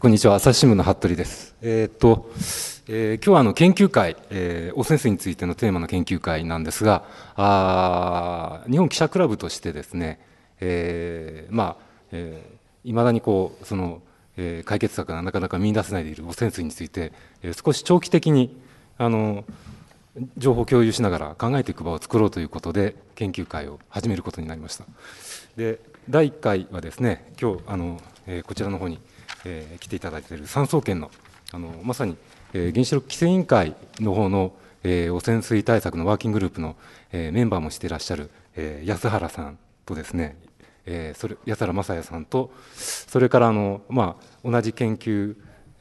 こんにちは、朝日新聞の服部です。えっ、と、えー、今日はあの研究会、えー、汚染水についてのテーマの研究会なんですが、あ日本記者クラブとしてですね、えー、まあ、えー、未だにこうその、えー、解決策がなかなか見出せないでいる汚染水について、えー、少し長期的にあの情報共有しながら考えていく場を作ろうということで研究会を始めることになりました。で、第1回はですね、今日あの、えー、こちらの方に。えー、来ていただいている産総研のあのまさに、えー、原子力規制委員会の方の、えー、汚染水対策のワーキンググループの、えー、メンバーもしていらっしゃる、えー、安原さんとですね、えー、それ安原正也さんとそれからあの、まあ、同じ研究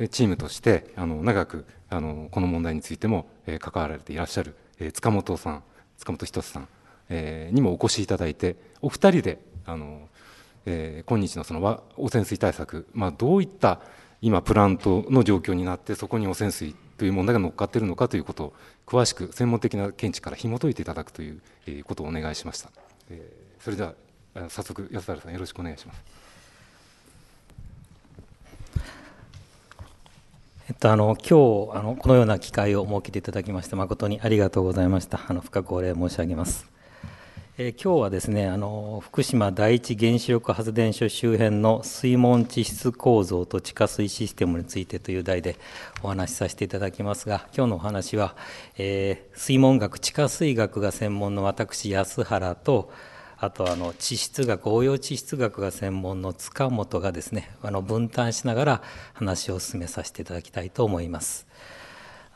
チームとしてあの長くあのこの問題についても、えー、関わられていらっしゃる、えー、塚本さん塚本仁さん、えー、にもお越しいただいてお二人であのえー、今日のその汚染水対策、まあ、どういった今プラントの状況になってそこに汚染水という問題が乗っかっているのかということを詳しく専門的な見地から紐解いていただくということをお願いしました。えー、それでは早速安原さんよろしくお願いします。えっと、あの今日あのこのような機会を設けていただきまして誠にありがとうございましたあの深くお礼申し上げます。えー、今日はですねあの福島第一原子力発電所周辺の水門地質構造と地下水システムについてという題でお話しさせていただきますが今日のお話は、えー、水門学地下水学が専門の私安原とあとあの地質学応用地質学が専門の塚本がですねあの分担しながら話を進めさせていただきたいと思います。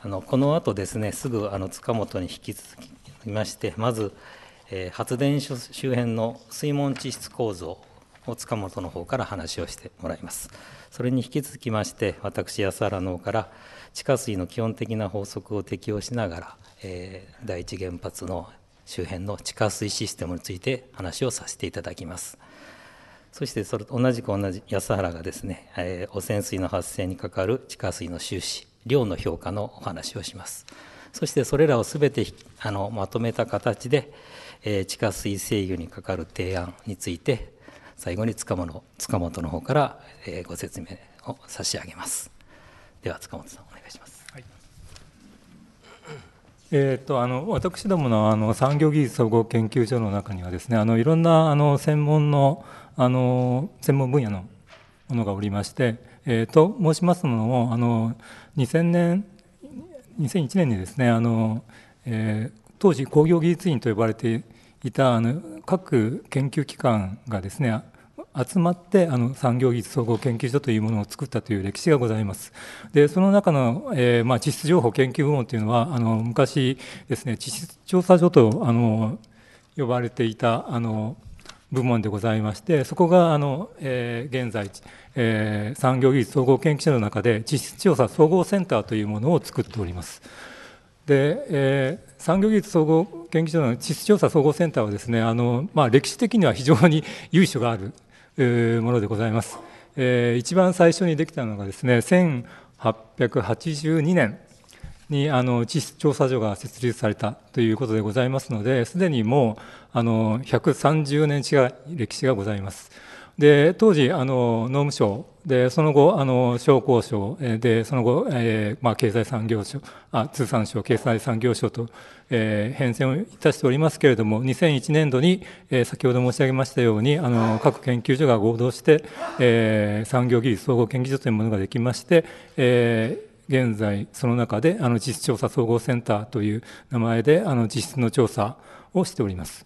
あのこの後ですねすぐあの塚本に引き続きましてまずえ発電所周辺の水門地質構造を塚本の方から話をしてもらいますそれに引き続きまして私安原の方から地下水の基本的な法則を適用しながら、えー、第一原発の周辺の地下水システムについて話をさせていただきますそしてそれと同じく同じ安原がですね、えー、汚染水の発生にかかる地下水の収支量の評価のお話をしますそしてそれらを全てあのまとめた形で、えー、地下水制御にかかる提案について最後に塚本塚本の方から、えー、ご説明を差し上げますでは塚本さんお願いします、はい、えーと、あの私どものあの産業技術総合研究所の中にはですねあのいろんなあの専門のあの専門分野のものがおりまして、えー、と申しますのもあの2000年2001年にですねあの、えー、当時工業技術院と呼ばれていたあの各研究機関がですね集まってあの産業技術総合研究所というものを作ったという歴史がございます。でその中の、えー、まあ、地質情報研究部門というのはあの昔ですね地質調査所とあの呼ばれていたあの部門でございましてそこがあの、えー、現在、えー、産業技術総合研究所の中で地質調査総合センターというものを作っております。で、え産業技術総合研究所の地質調査総合センターはですねあの、まあ、歴史的には非常に 由緒がある、えー、ものでございます、えー、一番最初にできたのがですね1882年にあの地質調査所が設立されたということでございますのですでにもうあの130年近い歴史がございます。で当時あの農務省でその後あの商工省でその後、えー、まあ、経済産業省あ通産省経済産業省と、えー、変遷をいたしておりますけれども2001年度に、えー、先ほど申し上げましたようにあの各研究所が合同して、え産業技術総合研究所というものができまして、え現在その中であの実質調査総合センターという名前であの実質の調査をしております。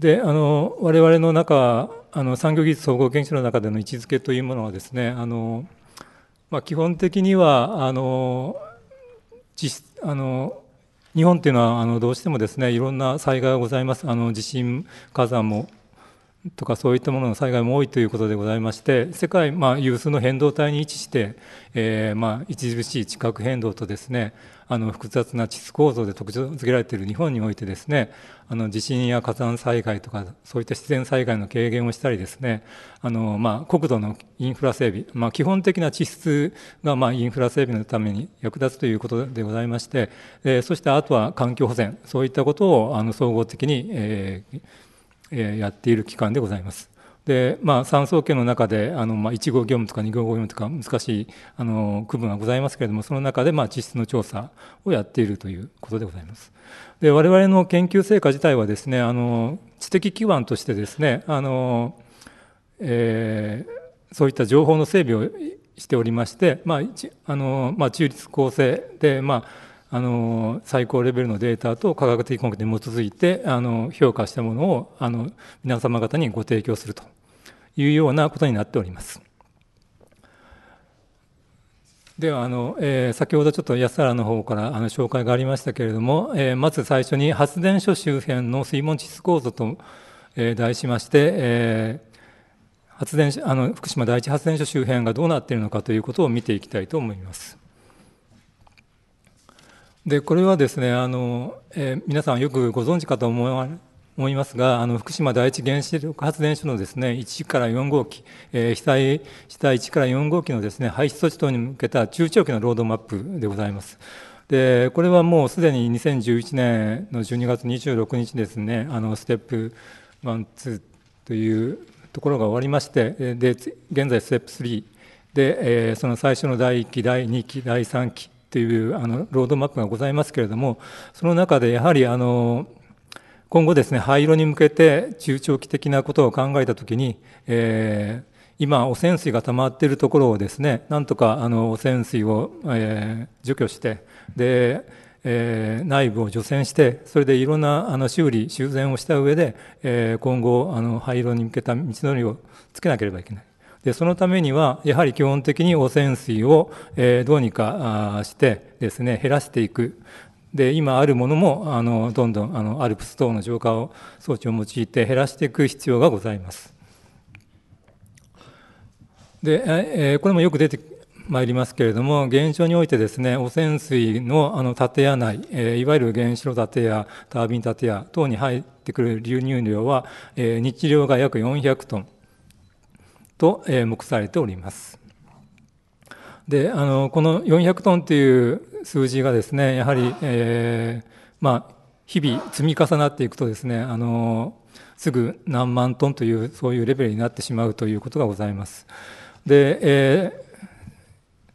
であの我々の中あの産業技術総合研修の中での位置づけというものはですねあの、まあ、基本的にはあの実あの日本というのはあのどうしてもですねいろんな災害がございますあの地震火山もとかそういったものの災害も多いということでございまして世界、まあ、有数の変動帯に位置して、えーまあ、著しい地殻変動とですねあの複雑な地質構造で特徴づけられている日本においてですねあの地震や火山災害とかそういった自然災害の軽減をしたりですねあの、まあ、国土のインフラ整備、まあ、基本的な地質が、まあ、インフラ整備のために役立つということでございまして、えー、そしてあとは環境保全そういったことをあの総合的に、えーえー、やっている機関でございます。で、まあ、三層圏の中で、あの、まあ、1号業務とか2号業務とか難しい、あの、区分はございますけれども、その中で、まあ、地質の調査をやっているということでございます。で、我々の研究成果自体はですね、あの、知的基盤としてですね、あの、えー、そういった情報の整備をしておりまして、まあ、あの、まあ、中立構成で、まあ、あの最高レベルのデータと科学的根拠に基づいてあの評価したものをあの皆様方にご提供するというようなことになっております。ではあの、えー、先ほどちょっと安原の方からあの紹介がありましたけれども、えー、まず最初に発電所周辺の水門地質構造と、えー、題しまして、え発電所あの福島第一発電所周辺がどうなっているのかということを見ていきたいと思います。でこれはですねあの、え皆さんよくご存知かと思わ思いますが、あの福島第一原子力発電所のですね1から4号機、えー、被災した1から4号機のですね廃止措置等に向けた中長期のロードマップでございます。でこれはもうすでに2011年の12月26日ですね、あのステップ1、2というところが終わりまして、で現在、ステップ3で、えー、その最初の第1期、第2期、第3期というあのロードマップがございますけれども、その中でやはりあの、今後ですね、廃炉に向けて中長期的なことを考えたときに、えー、今、汚染水が溜まっているところをですね、なんとかあの汚染水を、えー、除去して、で、えー、内部を除染して、それでいろんなあの修理、修繕をした上で、えー、今後、あの廃炉に向けた道のりをつけなければいけない。でそのためには、やはり基本的に汚染水を、えー、どうにかしてですね、減らしていく。で今あるものもあのどんどんあのアルプス等の浄化を装置を用いて減らしていく必要がございます。で、えー、これもよく出てまいりますけれども現状においてですね汚染水のあの建屋内、えー、いわゆる原子炉建屋タービン建屋等に入ってくる流入量は、えー、日量が約400トンと、えー、目されております。で、あの、この400トンっていう数字がですね、やはり、えー、まあ、日々積み重なっていくとですね、あの、すぐ何万トンという、そういうレベルになってしまうということがございます。で、えー、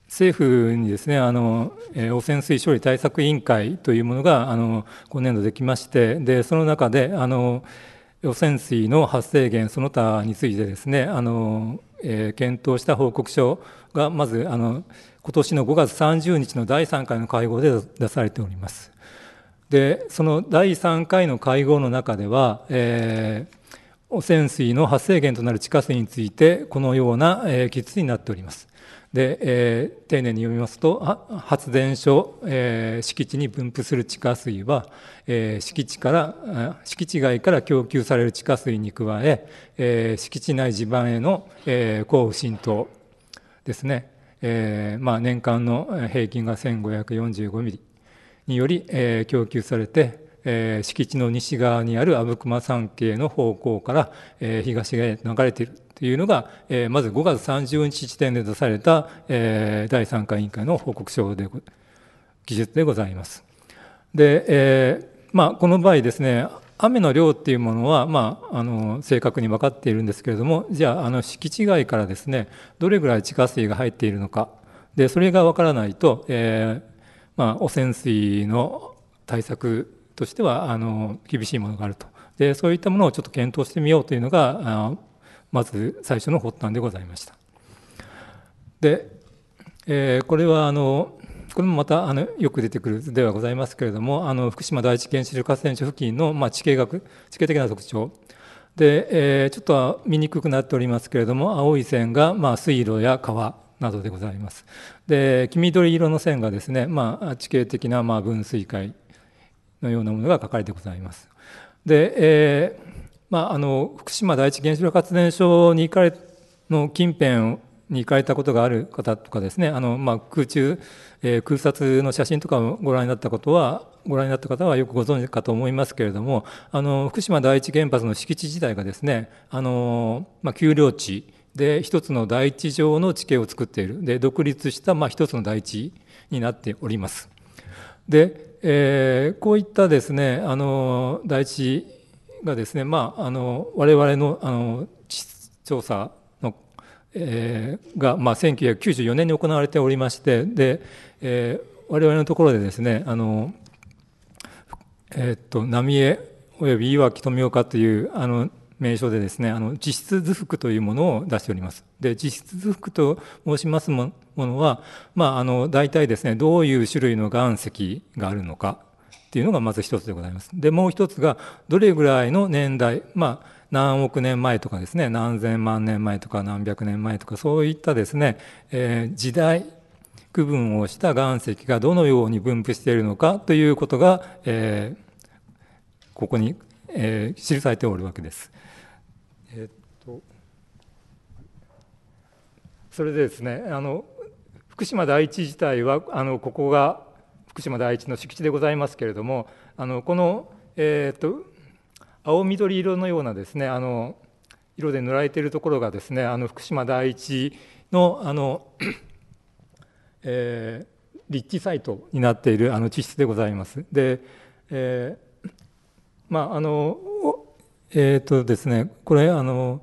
政府にですね、あの、えー、汚染水処理対策委員会というものが、あの、今年度できまして、で、その中で、あの、汚染水の発生源その他についてですね、あの、えー、検討した報告書が、まず、あの、今年の5月30日の第3回の会合で出されております。で、その第3回の会合の中では、えー、汚染水の発生源となる地下水について、このような、えー、記述になっております。で、えー、丁寧に読みますと、発電所、えー、敷地に分布する地下水は、えー、敷地から、敷地外から供給される地下水に加え、え敷地内地盤への、えー、降雨浸透、ですね、えー、まあ、年間の平均が1545ミリにより、えー、供給されて、えー、敷地の西側にある阿武隈山系の方向から、えー、東側へ流れているというのが、えー、まず5月30日時点で出された、えー、第3回委員会の報告書で技術でございます。で、えーまあ、この場合ですね雨の量っていうものは、まあ、あの正確に分かっているんですけれどもじゃああの敷地外からですねどれぐらい地下水が入っているのかでそれが分からないと、えーまあ、汚染水の対策としてはあの厳しいものがあるとでそういったものをちょっと検討してみようというのがあまず最初の発端でございました。で、えー、これはあのこれもまたあのよく出てくる図ではございますけれどもあの福島第一原子力発電所付近の、まあ、地形学地形的な特徴で、えー、ちょっと見にくくなっておりますけれども青い線が、まあ、水路や川などでございますで黄緑色の線がですね、まあ、地形的な、まあ、分水界のようなものが書かれてございますで、えーまあ、あの福島第一原子力発電所に行かれの近辺に行かれたことがある方とかですねあの、まあ、空中、えー、空撮の写真とかをご覧になったことはご覧になった方はよくご存知かと思いますけれどもあの福島第一原発の敷地自体がですねあの、まあ、丘陵地で一つの第一上の地形を作っているで独立した、まあ、一つの第一になっております。で、えー、こういったですねあの第一がですね、まあ、あの我々のあの調査えー、が、まあ、1994年に行われておりましてで、えー、我々のところでですねあの、えー、っと浪江および岩木富岡というあの名称でですねあの実質図服というものを出しております。で実質図服と申しますものは、まあ、あの大体ですねどういう種類の岩石があるのかっていうのがまず一つでございます。でもう一つがどれぐらいの年代まあ何億年前とかですね何千万年前とか何百年前とかそういったですね、えー、時代区分をした岩石がどのように分布しているのかということが、えー、ここに、えー、記されておるわけです。えー、っとそれでですねあの福島第一自体はあのここが福島第一の敷地でございますけれどもあのこの、えー、っと青緑色のようなですねあの色で塗られているところがですねあの福島第一のあの、えー、立地サイトになっているあの地質でございます。で、えー、まああのえっ、ー、とですねこれあの。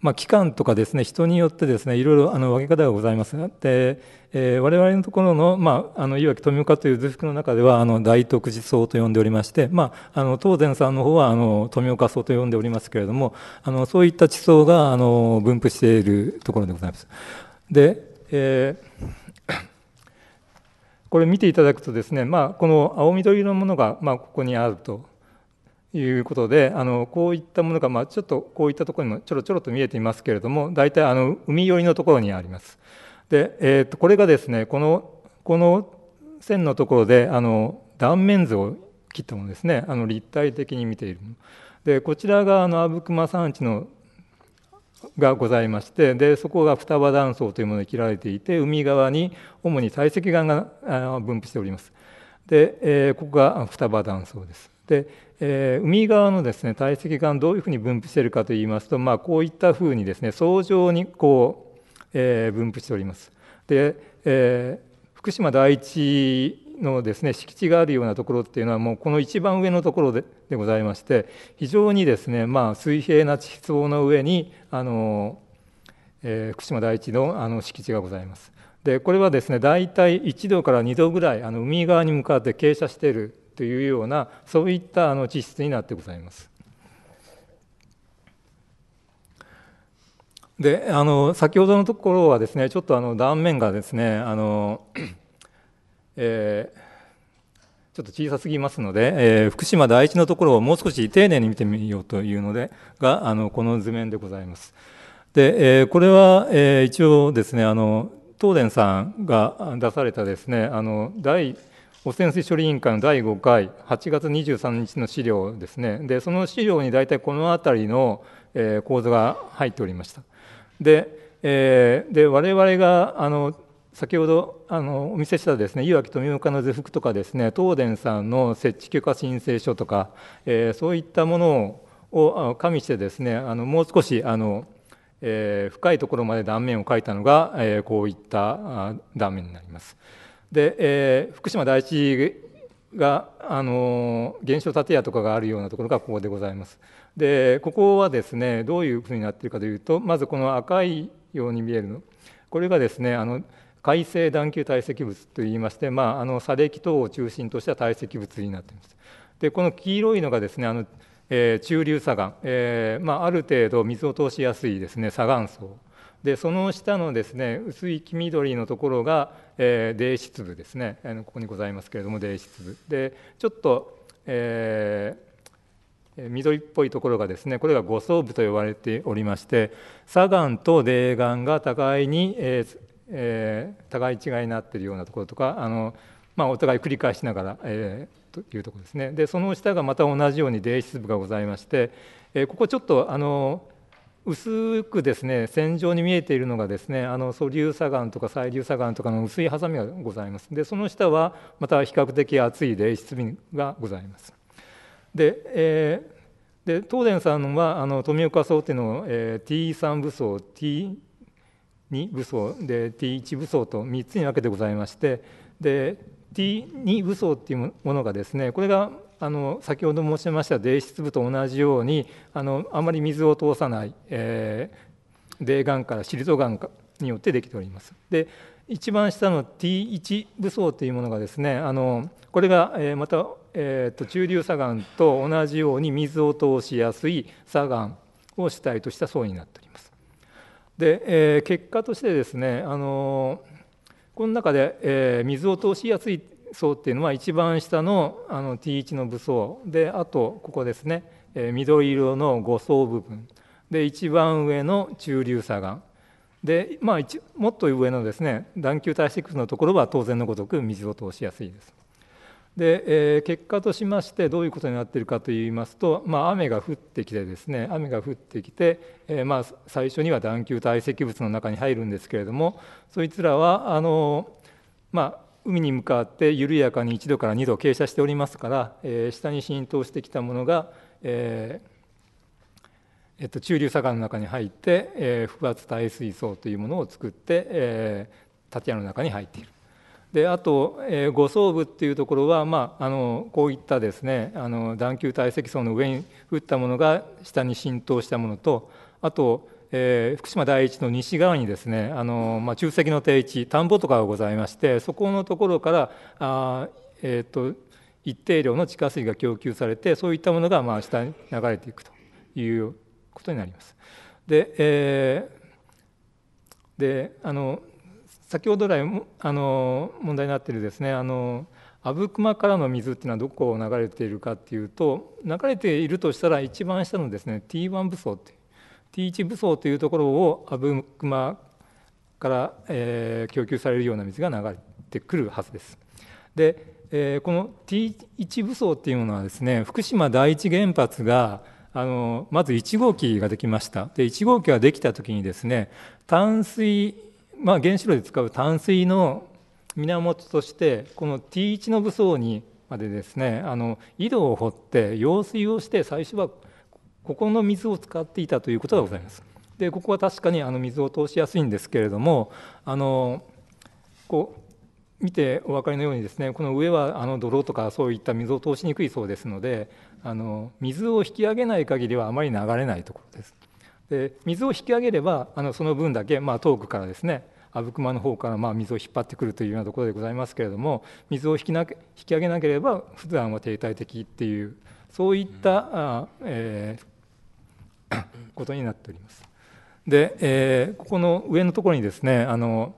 まあ、期間とかですね人によってですねいろいろあの分け方がございますで、えー、我々のところの,、まあ、あのいわき富岡という図服の中ではあの大徳寺僧と呼んでおりまして、まあ、あの東前さんの方はあの富岡僧と呼んでおりますけれどもあのそういった地層があの分布しているところでございます。で、えーこれ見ていただくとですね、まあ、この青緑色のものが、まあ、ここにあるということであのこういったものが、まあ、ちょっとこういったところにもちょろちょろと見えていますけれども大体あの海寄りのところにあります。で、えー、とこれがですねこのこの線のところであの断面図を切ったものですねあの立体的に見ているでこちらがあの阿武隈山地のがございましてでそこが双葉断層というものに切られていて海側に主に堆積岩が分布しておりますで、えー、ここが双葉断層ですでえー、海側のですね堆積岩どういうふうに分布しているかといいますと、まあ、こういったふうにですね層状にこう、えー、分布しております。で、えー、福島第一のですね敷地があるようなところっていうのはもうこの一番上のところででございまして非常にですね、まあ、水平な地層の上にあの、えー、福島第一のあの敷地がございます。でこれはですね大体1度から2度ぐらいあの海側に向かって傾斜しているというようなそういったあの地質になってございます。であの先ほどのところはですねちょっとあの断面がですねあの、えー、ちょっと小さすぎますので、えー、福島第一のところをもう少し丁寧に見てみようというのでがあのこの図面でございます。で、えー、これは、えー、一応ですねあの東電さんが出されたですねあの第汚染水処理委員会の第5回8月23日の資料ですねでその資料に大体この辺りの、えー、構図が入っておりましたで,、えー、で我々があの先ほどあのお見せしたですね岩城富岡の是福とかですね東電さんの設置許可申請書とか、えー、そういったものを加味してですねあのもう少しあの、えー、深いところまで断面を書いたのが、えー、こういった断面になります。で、えー、福島第一が、あの原子炉建屋とかがあるようなところがここでございます。でここはですねどういうふうになっているかというとまずこの赤いように見えるのこれがですねあの海性断球堆積物といいまして、まあ、あの砂礫等を中心とした堆積物になっています。でこの黄色いのがですねあの、えー、中流砂岩、えーまあ、ある程度水を通しやすいですね砂岩層でその下のですね薄い黄緑のところが、えー、泥質部ですねあのここにございますけれども泥質部でちょっと、えー、緑っぽいところがですねこれが五層部と呼ばれておりまして砂岩と泥岩が互いに、えーえー、互い違いになっているようなところとかあの、まあ、お互い繰り返しながら、えー、というところですねでその下がまた同じように泥質部がございまして、えー、ここちょっとあの薄くですね線状に見えているのがですねあの素粒砂岩とか細粒砂岩とかの薄いハサミがございますでその下はまた比較的厚い泥質瓶がございますで,、えー、で東電さんはあの富岡層っていうのを、えー、T3 武装 T2 武装で T1 武装と3つに分けてございましてで T2 武装っていうものがですねこれがあの先ほど申しました泥質部と同じようにあのあまり水を通さない、えー、泥岩からシリト岩によってできております。で一番下の T1 部層というものがですねあのこれが、えー、また、えーと、と中流砂岩と同じように水を通しやすい砂岩を主体とした層になっております。で、えー、結果としてですねあのこの中で、えー、水を通しやすい層っていうのは一番下のあの T1 の武装であとここですね、えー、緑色の5層部分で一番上の中流砂岩で、まあ、もっと上のですね段球体6のところは当然のごとく水を通しやすいです。で、えー、結果としましてどういうことになっているかといいますと、まあ、雨が降ってきてですね雨が降ってきて、えー、まあ、最初には段球堆積物の中に入るんですけれどもそいつらはあの、まあ、海に向かって緩やかに1度から2度傾斜しておりますから、えー、下に浸透してきたものが、えー、えっと、中流坂の中に入って、えー、不圧耐水槽というものを作って、えー、建屋の中に入っている。であと、えー、五層部っていうところは、まあ、あのこういったですねあの段球堆積層の上に降ったものが下に浸透したものとあとえー、福島第一の西側にですねあの、まあ、中石の定地田んぼとかがございましてそこのところからあ、えーと、一定量の地下水が供給されてそういったものがまあ下に流れていくということになります。で,、えー、であの先ほど来あの問題になっているですねあの阿武隈からの水っていうのはどこを流れているかっていうと流れているとしたら一番下のですね T1 武装って T1 武装というところを阿武隈から、えー、供給されるような水が流れてくるはずです。で、えー、この T1 武装っていうものはですね福島第一原発があのまず1号機ができましたで1号機ができた時にですね淡水、まあ、原子炉で使う淡水の源としてこの T1 の武装にまでですねあの井戸を掘って用水をして最初はここの水を使っていたということがございます。でここは確かにあの水を通しやすいんですけれどもあのこう見てお分かりのようにですねこの上はあの泥とかそういった水を通しにくいそうですのであの水を引き上げない限りはあまり流れないところです。で水を引き上げればあのその分だけ、まあ、遠くからですね阿武隈の方からまあ水を引っ張ってくるというようなところでございますけれども水を引きな引き上げなければ普段は停滞的っていうそういった、うん、えー、ことになっております。で、えー、ここの上のところにですねあの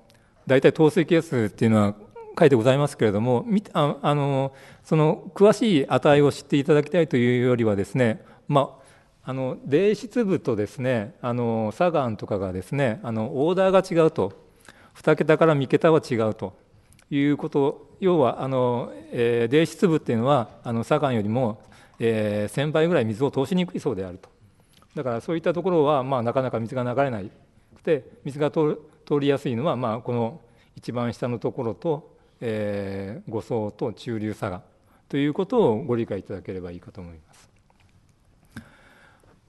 大体透水係数っていうのは書いてございますけれどもああのその詳しい値を知っていただきたいというよりはですね、まあ、あの泥質部とですねあの砂岩とかがですねあのオーダーが違うと2桁から3桁は違うということ要はあの、えー、冷部っていうのはあの砂岩よりも、えー、1000倍ぐらい水を通しにくいそうであると。だからそういったところは、まあ、なかなか水が流れなくて水が通りやすいのは、まあ、この一番下のところと、えー、5層と中流差がということをご理解いただければいいかと思います。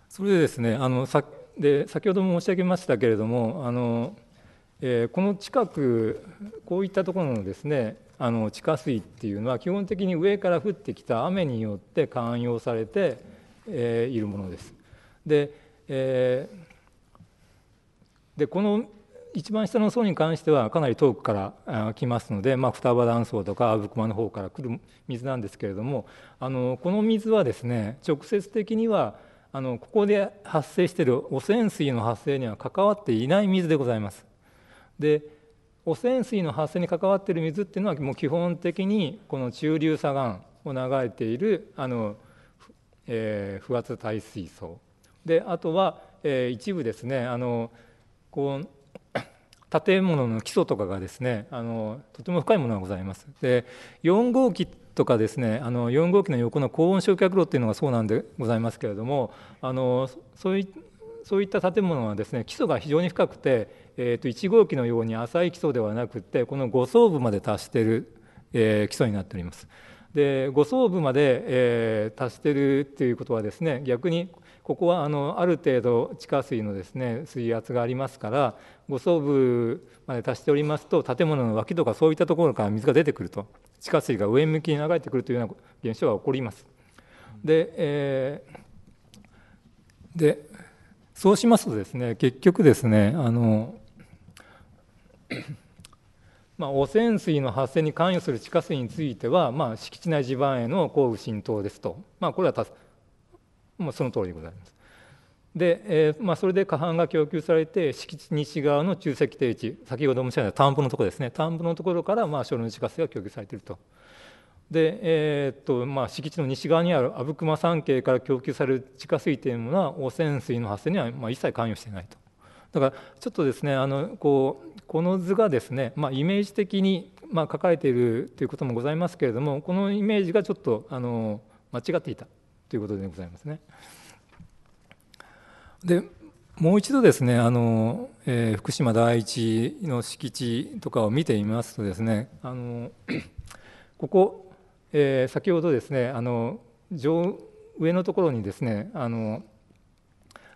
それでですねあのさで先ほども申し上げましたけれどもあの、えー、この近くこういったところのですねあの地下水っていうのは基本的に上から降ってきた雨によって寛容されて、えー、いるものです。で,、えー、でこの一番下の層に関してはかなり遠くから来ますので、まあ、双葉断層とか阿武隈の方から来る水なんですけれどもあのこの水はですね直接的にはあのここで発生している汚染水の発生には関わっていない水でございます。で汚染水の発生に関わっている水っていうのはもう基本的にこの中流砂岩を流れているあの、えー、不圧耐水層であとは、えー、一部ですねあのこう 建物の基礎とかがですねあのとても深いものがございます。で4号機とかですねあの4号機の横の高温焼却炉っていうのがそうなんでございますけれどもあのそういそういった建物はですね基礎が非常に深くて、えー、と1号機のように浅い基礎ではなくてこの5層部まで達している、えー、基礎になっております。で5層部まで、えー、達してるっていうことはですね逆にここはあのある程度地下水のですね水圧がありますから五層部まで達しておりますと建物の脇とかそういったところから水が出てくると地下水が上向きに流れてくるというような現象が起こります。で,、えー、でそうしますとですね結局ですねあの まあ、汚染水の発生に関与する地下水については、まあ、敷地内地盤への降雨浸透ですと、まあ、これはまあ、その通りでございます。で、えーまあ、それで下半が供給されて敷地西側の中石定地先ほど申し上げた田んぼのところですね田んぼのところからまあ小地下水が供給されていると。で、えー、っとまあ、敷地の西側にある阿武隈山系から供給される地下水というものは汚染水の発生にはまあ一切関与していないと。だからちょっとですねあのこうこの図がですね、まあ、イメージ的にまあ書かれているということもございますけれどもこのイメージがちょっとあの間違っていたということでございますね。でもう一度ですねあの、えー、福島第一の敷地とかを見てみますとですねあの ここ、えー、先ほどですねあの上上のところにですねあの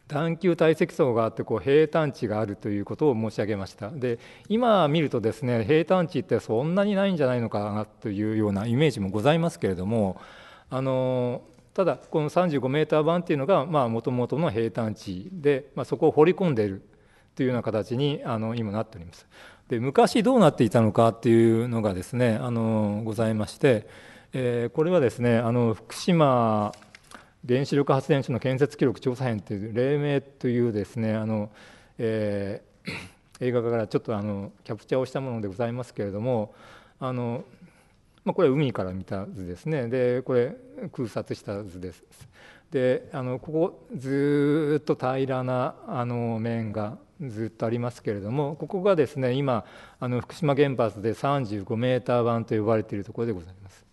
段球堆積層があってこう平坦地があるということを申し上げましたで今見るとですね平坦地ってそんなにないんじゃないのかなというようなイメージもございますけれどもあのただこの35メーター版っていうのがもともとの平坦地で、まあ、そこを掘り込んでいるというような形にあの今なっております。で昔どうなっていたのかっていうのがですねあのございまして、えー、これはですねあの福島原子力発電所の建設記録調査編という黎明というですねあの、えー、映画からちょっとあのキャプチャーをしたものでございますけれどもあのまあ、これは海から見た図ですねでこれ空撮した図ですであのここずっと平らなあの面がずっとありますけれどもここがですね今あの福島原発で35メーター版と呼ばれているところでございます。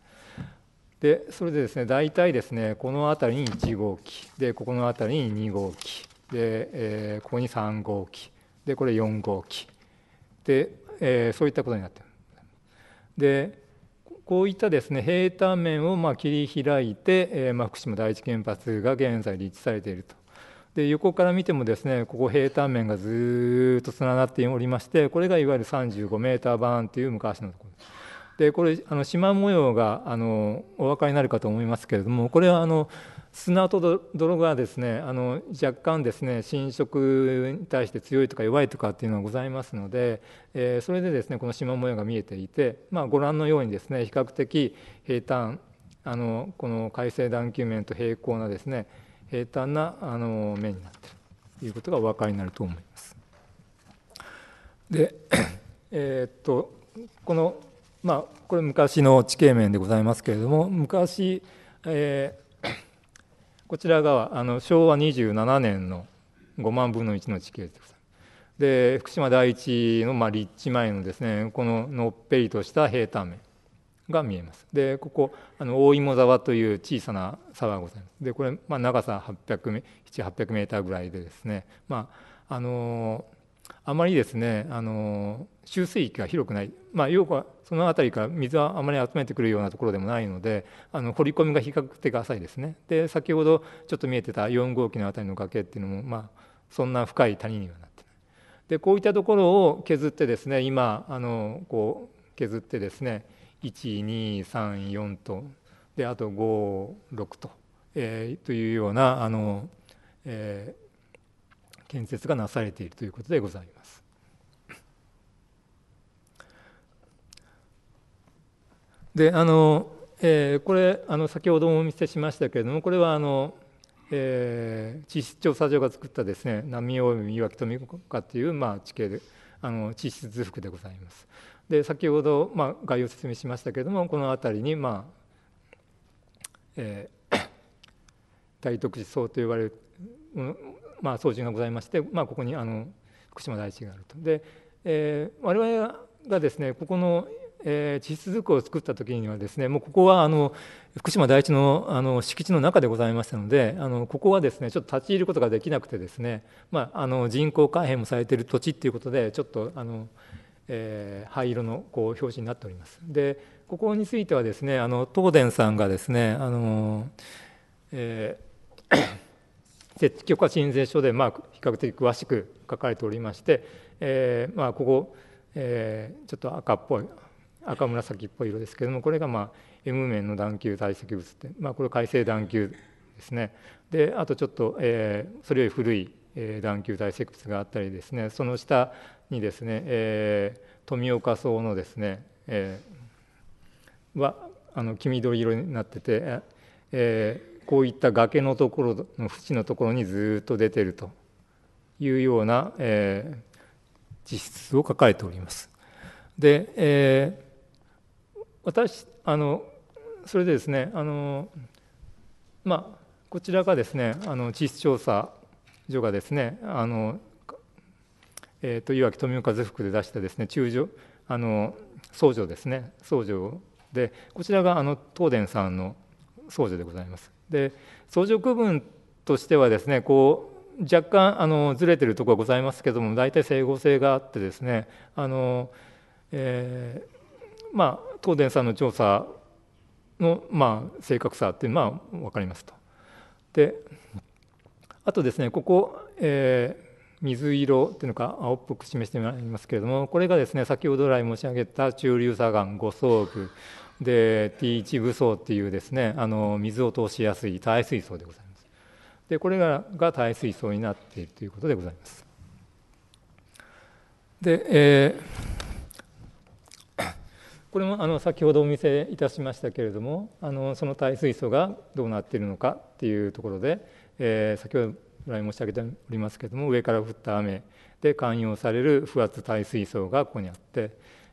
でそれでですね大体ですねこの辺りに1号機でここの辺りに2号機で、えー、ここに3号機でこれ4号機で、えー、そういったことになってる。でこういったですね平坦面をま切り開いて、えま福島第一原発が現在立地されていると。で横から見てもですねここ平坦面がずっとつながっておりましてこれがいわゆる35メーターバーンという昔のところです。で、これあの島模様があのお分かりになるかと思いますけれどもこれはあの砂と泥がですねあの若干ですね侵食に対して強いとか弱いとかっていうのがございますので、えー、それでですねこの縞模様が見えていて、まあ、ご覧のようにですね比較的平坦あのこの海成断球面と平行なですね平坦なあの面になっているということがお分かりになると思います。で、えー、っとこのまあ、これ昔の地形面でございますけれども昔、えーこちら側あの昭和27年の5万分の1の地形でございます。で福島第一のまあ立地前のですねこののっぺりとした平坦面が見えます。でここあの大芋沢という小さな沢がございます。でこれ、まあ、長さ800 7800メーターぐらいでですね、まああのあまりですね、あの集水域が広くない、まあ、要はその辺りから水はあまり集めてくるようなところでもないのであの掘り込みが比較的浅いですねで先ほどちょっと見えてた4号機の辺りの崖っていうのも、まあ、そんな深い谷にはなってないでこういったところを削ってですね今あのこう削ってですね1234とであと56と、えー、というようなあの、えー、建設がなされているということでございます。であの、えー、これあの先ほどもお見せしましたけれどもこれはあの、えー、地質調査所が作ったですね浪江海岩木富岡ていう、まあ、地形であの地質図譜でございます。で先ほど、まあ、概要説明しましたけれどもこの辺りに、まあえー、大徳寺層と呼ばれる、まあ、総人がございまして、まあ、ここにあの福島大地があると。で、えー、我々がですねここのえー、地質図工を作った時にはですねもうここはあの福島第一のあの敷地の中でございましたのであのここはですねちょっと立ち入ることができなくてですね、まあ、あの人工改変もされている土地っていうことでちょっとあの、えー、灰色のこう表示になっております。でここについてはですねあの東電さんがですねあの、えー 設置許可申請書で、まあ、比較的詳しく書かれておりまして、えーまあ、ここ、えー、ちょっと赤っぽい赤紫っぽい色ですけれどもこれがまあ M 面の団球堆積物って、まあ、これ海成団球ですねであとちょっと、えー、それより古い、え球堆積物があったりですねその下にですね、えー、富岡層のですね、えー、はあの黄緑色になってて、えー、こういった崖のところの縁のところにずっと出てるというような、えー、実質を抱えております。で、えー私あのそれでですねあの、まあ、こちらがですねあの地質調査所がですねあの、えーと、岩木富岡図福で出したですね中女あの僧女ですね僧女でこちらがあの東電さんの僧女でございます。で僧乗区分としてはですねこう若干あのずれてるところはございますけども大体整合性があってですねあの、えー、まあ東電さんの調査の、まあ、正確さっていうのは分かりますと。であとですねここ、えー、水色っていうのか青っぽく示してありますけれどもこれがですね先ほど来申し上げた中流砂岩五層部で T1 部層っていうですねあの水を通しやすい耐水層でございます。でこれがが耐水層になっているということでございます。で、えーこれもあの先ほどお見せいたしましたけれどもあのその耐水素がどうなっているのかっていうところで、えー、先ほど来申し上げておりますけれども上から降った雨で寛容される不圧耐水層がここにあって、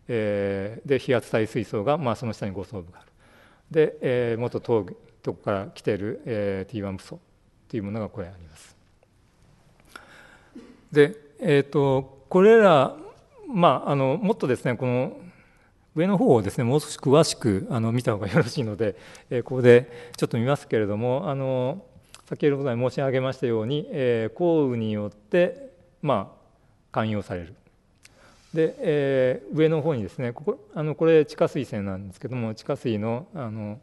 えー、で非圧耐水層が、まあ、その下に5層部があるで、えー、元東とこから来ている、えー、T1 不層というものがこれあります。で、えーとこれら、まあ、あのもっとですねこの上の方をですねもう少し詳しくあの見た方がよろしいので、えここでちょっと見ますけれどもあの先ほど申し上げましたように、え降雨によってまあ寛容される。で、えー、上の方にですねここあのこれ地下水線なんですけども地下水のあの、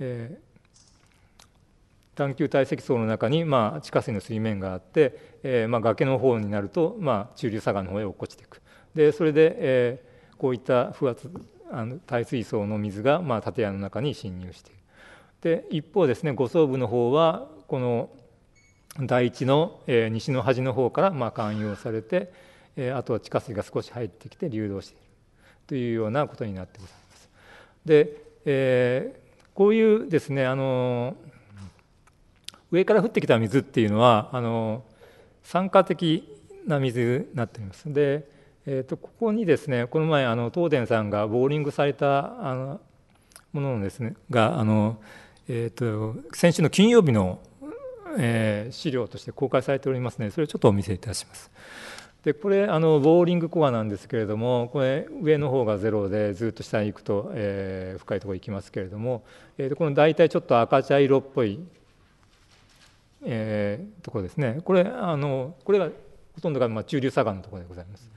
えー、探求堆積層の中に、まあ、地下水の水面があって、えーまあ、崖の方になると、まあ、中流砂岩の方へ落っこちていくでそれで、えこういった不圧あの耐水槽の水が、まあ、建屋の中に侵入しているで一方ですね五層部の方はこの台地の、えー、西の端の方から、まあ、寛容されて、えー、あとは地下水が少し入ってきて流動しているというようなことになってございます。で、えー、こういうですねあの上から降ってきた水っていうのはあの酸化的な水になっております。でえーと、ここにですねこの前あの東電さんがボーリングされたあのものです、ね、があの、えーと、先週の金曜日の、えー、資料として公開されておりますの、ね、でそれをちょっとお見せいたします。でこれあのボーリングコアなんですけれどもこれ上の方がゼロでずっと下に行くと、えー、深いところ行きますけれども、えーと、この大体ちょっと赤茶色っぽい、えー、ところですねこれあのこれがほとんどがまあ中流砂岩のところでございます。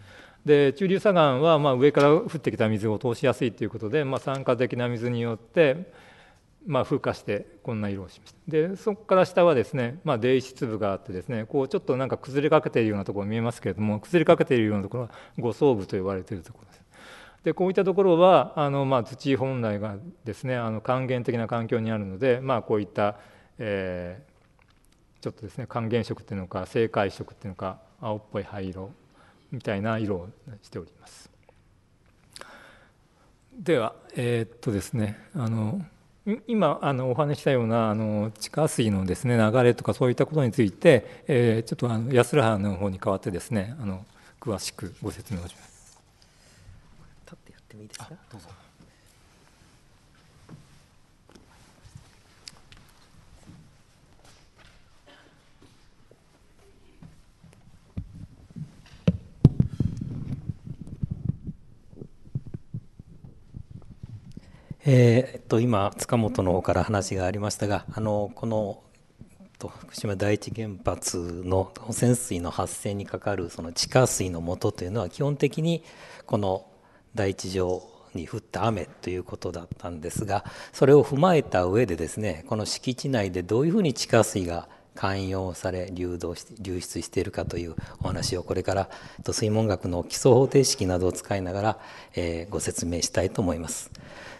で中流砂岩はま上から降ってきた水を通しやすいということで、まあ、酸化的な水によって、まあ、風化してこんな色をしましたでそこから下はですね、まあ、泥質粒があってですねこうちょっとなんか崩れかけているようなところ見えますけれども崩れかけているようなところは五層部と呼ばれているところですでこういったところはあの、まあ、土本来がですねあの還元的な環境にあるので、まあ、こういった、えー、ちょっとですね還元色っていうのか正解色っていうのか青っぽい灰色みたいな色をしております。では、えー、っとですね、あの今あのお話したようなあの地下水のですね流れとかそういったことについて、えー、ちょっとあの安らはの方に代わってですねあの詳しくご説明をします。立ってやってもいいですか。どうぞ。えー、っと今塚本の方から話がありましたがあのこの福島第一原発の汚染水の発生にかかるその地下水の元というのは基本的にこの第一条に降った雨ということだったんですがそれを踏まえた上でですねこの敷地内でどういうふうに地下水が寛容され流動し流出しているかというお話をこれから水門学の基礎方程式などを使いながら、えー、ご説明したいと思います。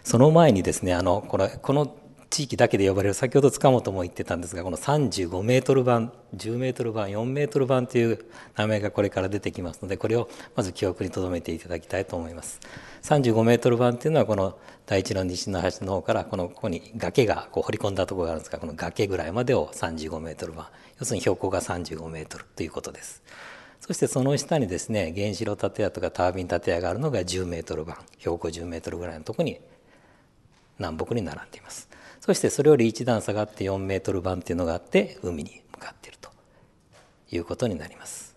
その前にですねあのこのこの地域だけで呼ばれる先ほど塚本も言ってたんですがこの35メートル版10メートル版4メートル版という名前がこれから出てきますのでこれをまず記憶に留めていただきたいと思います35メートル版っていうのはこの第地の西の端の方からこのここに崖がこう掘り込んだところがあるんですがこの崖ぐらいまでを35メートル版要するに標高が35メートルということですそしてその下にですね原子炉建屋とかタービン建屋があるのが10メートル版標高10メートルぐらいのとこに南北に並んでいますそしてそれより一段下がって4メートル版っていうのがあって海に向かっているということになります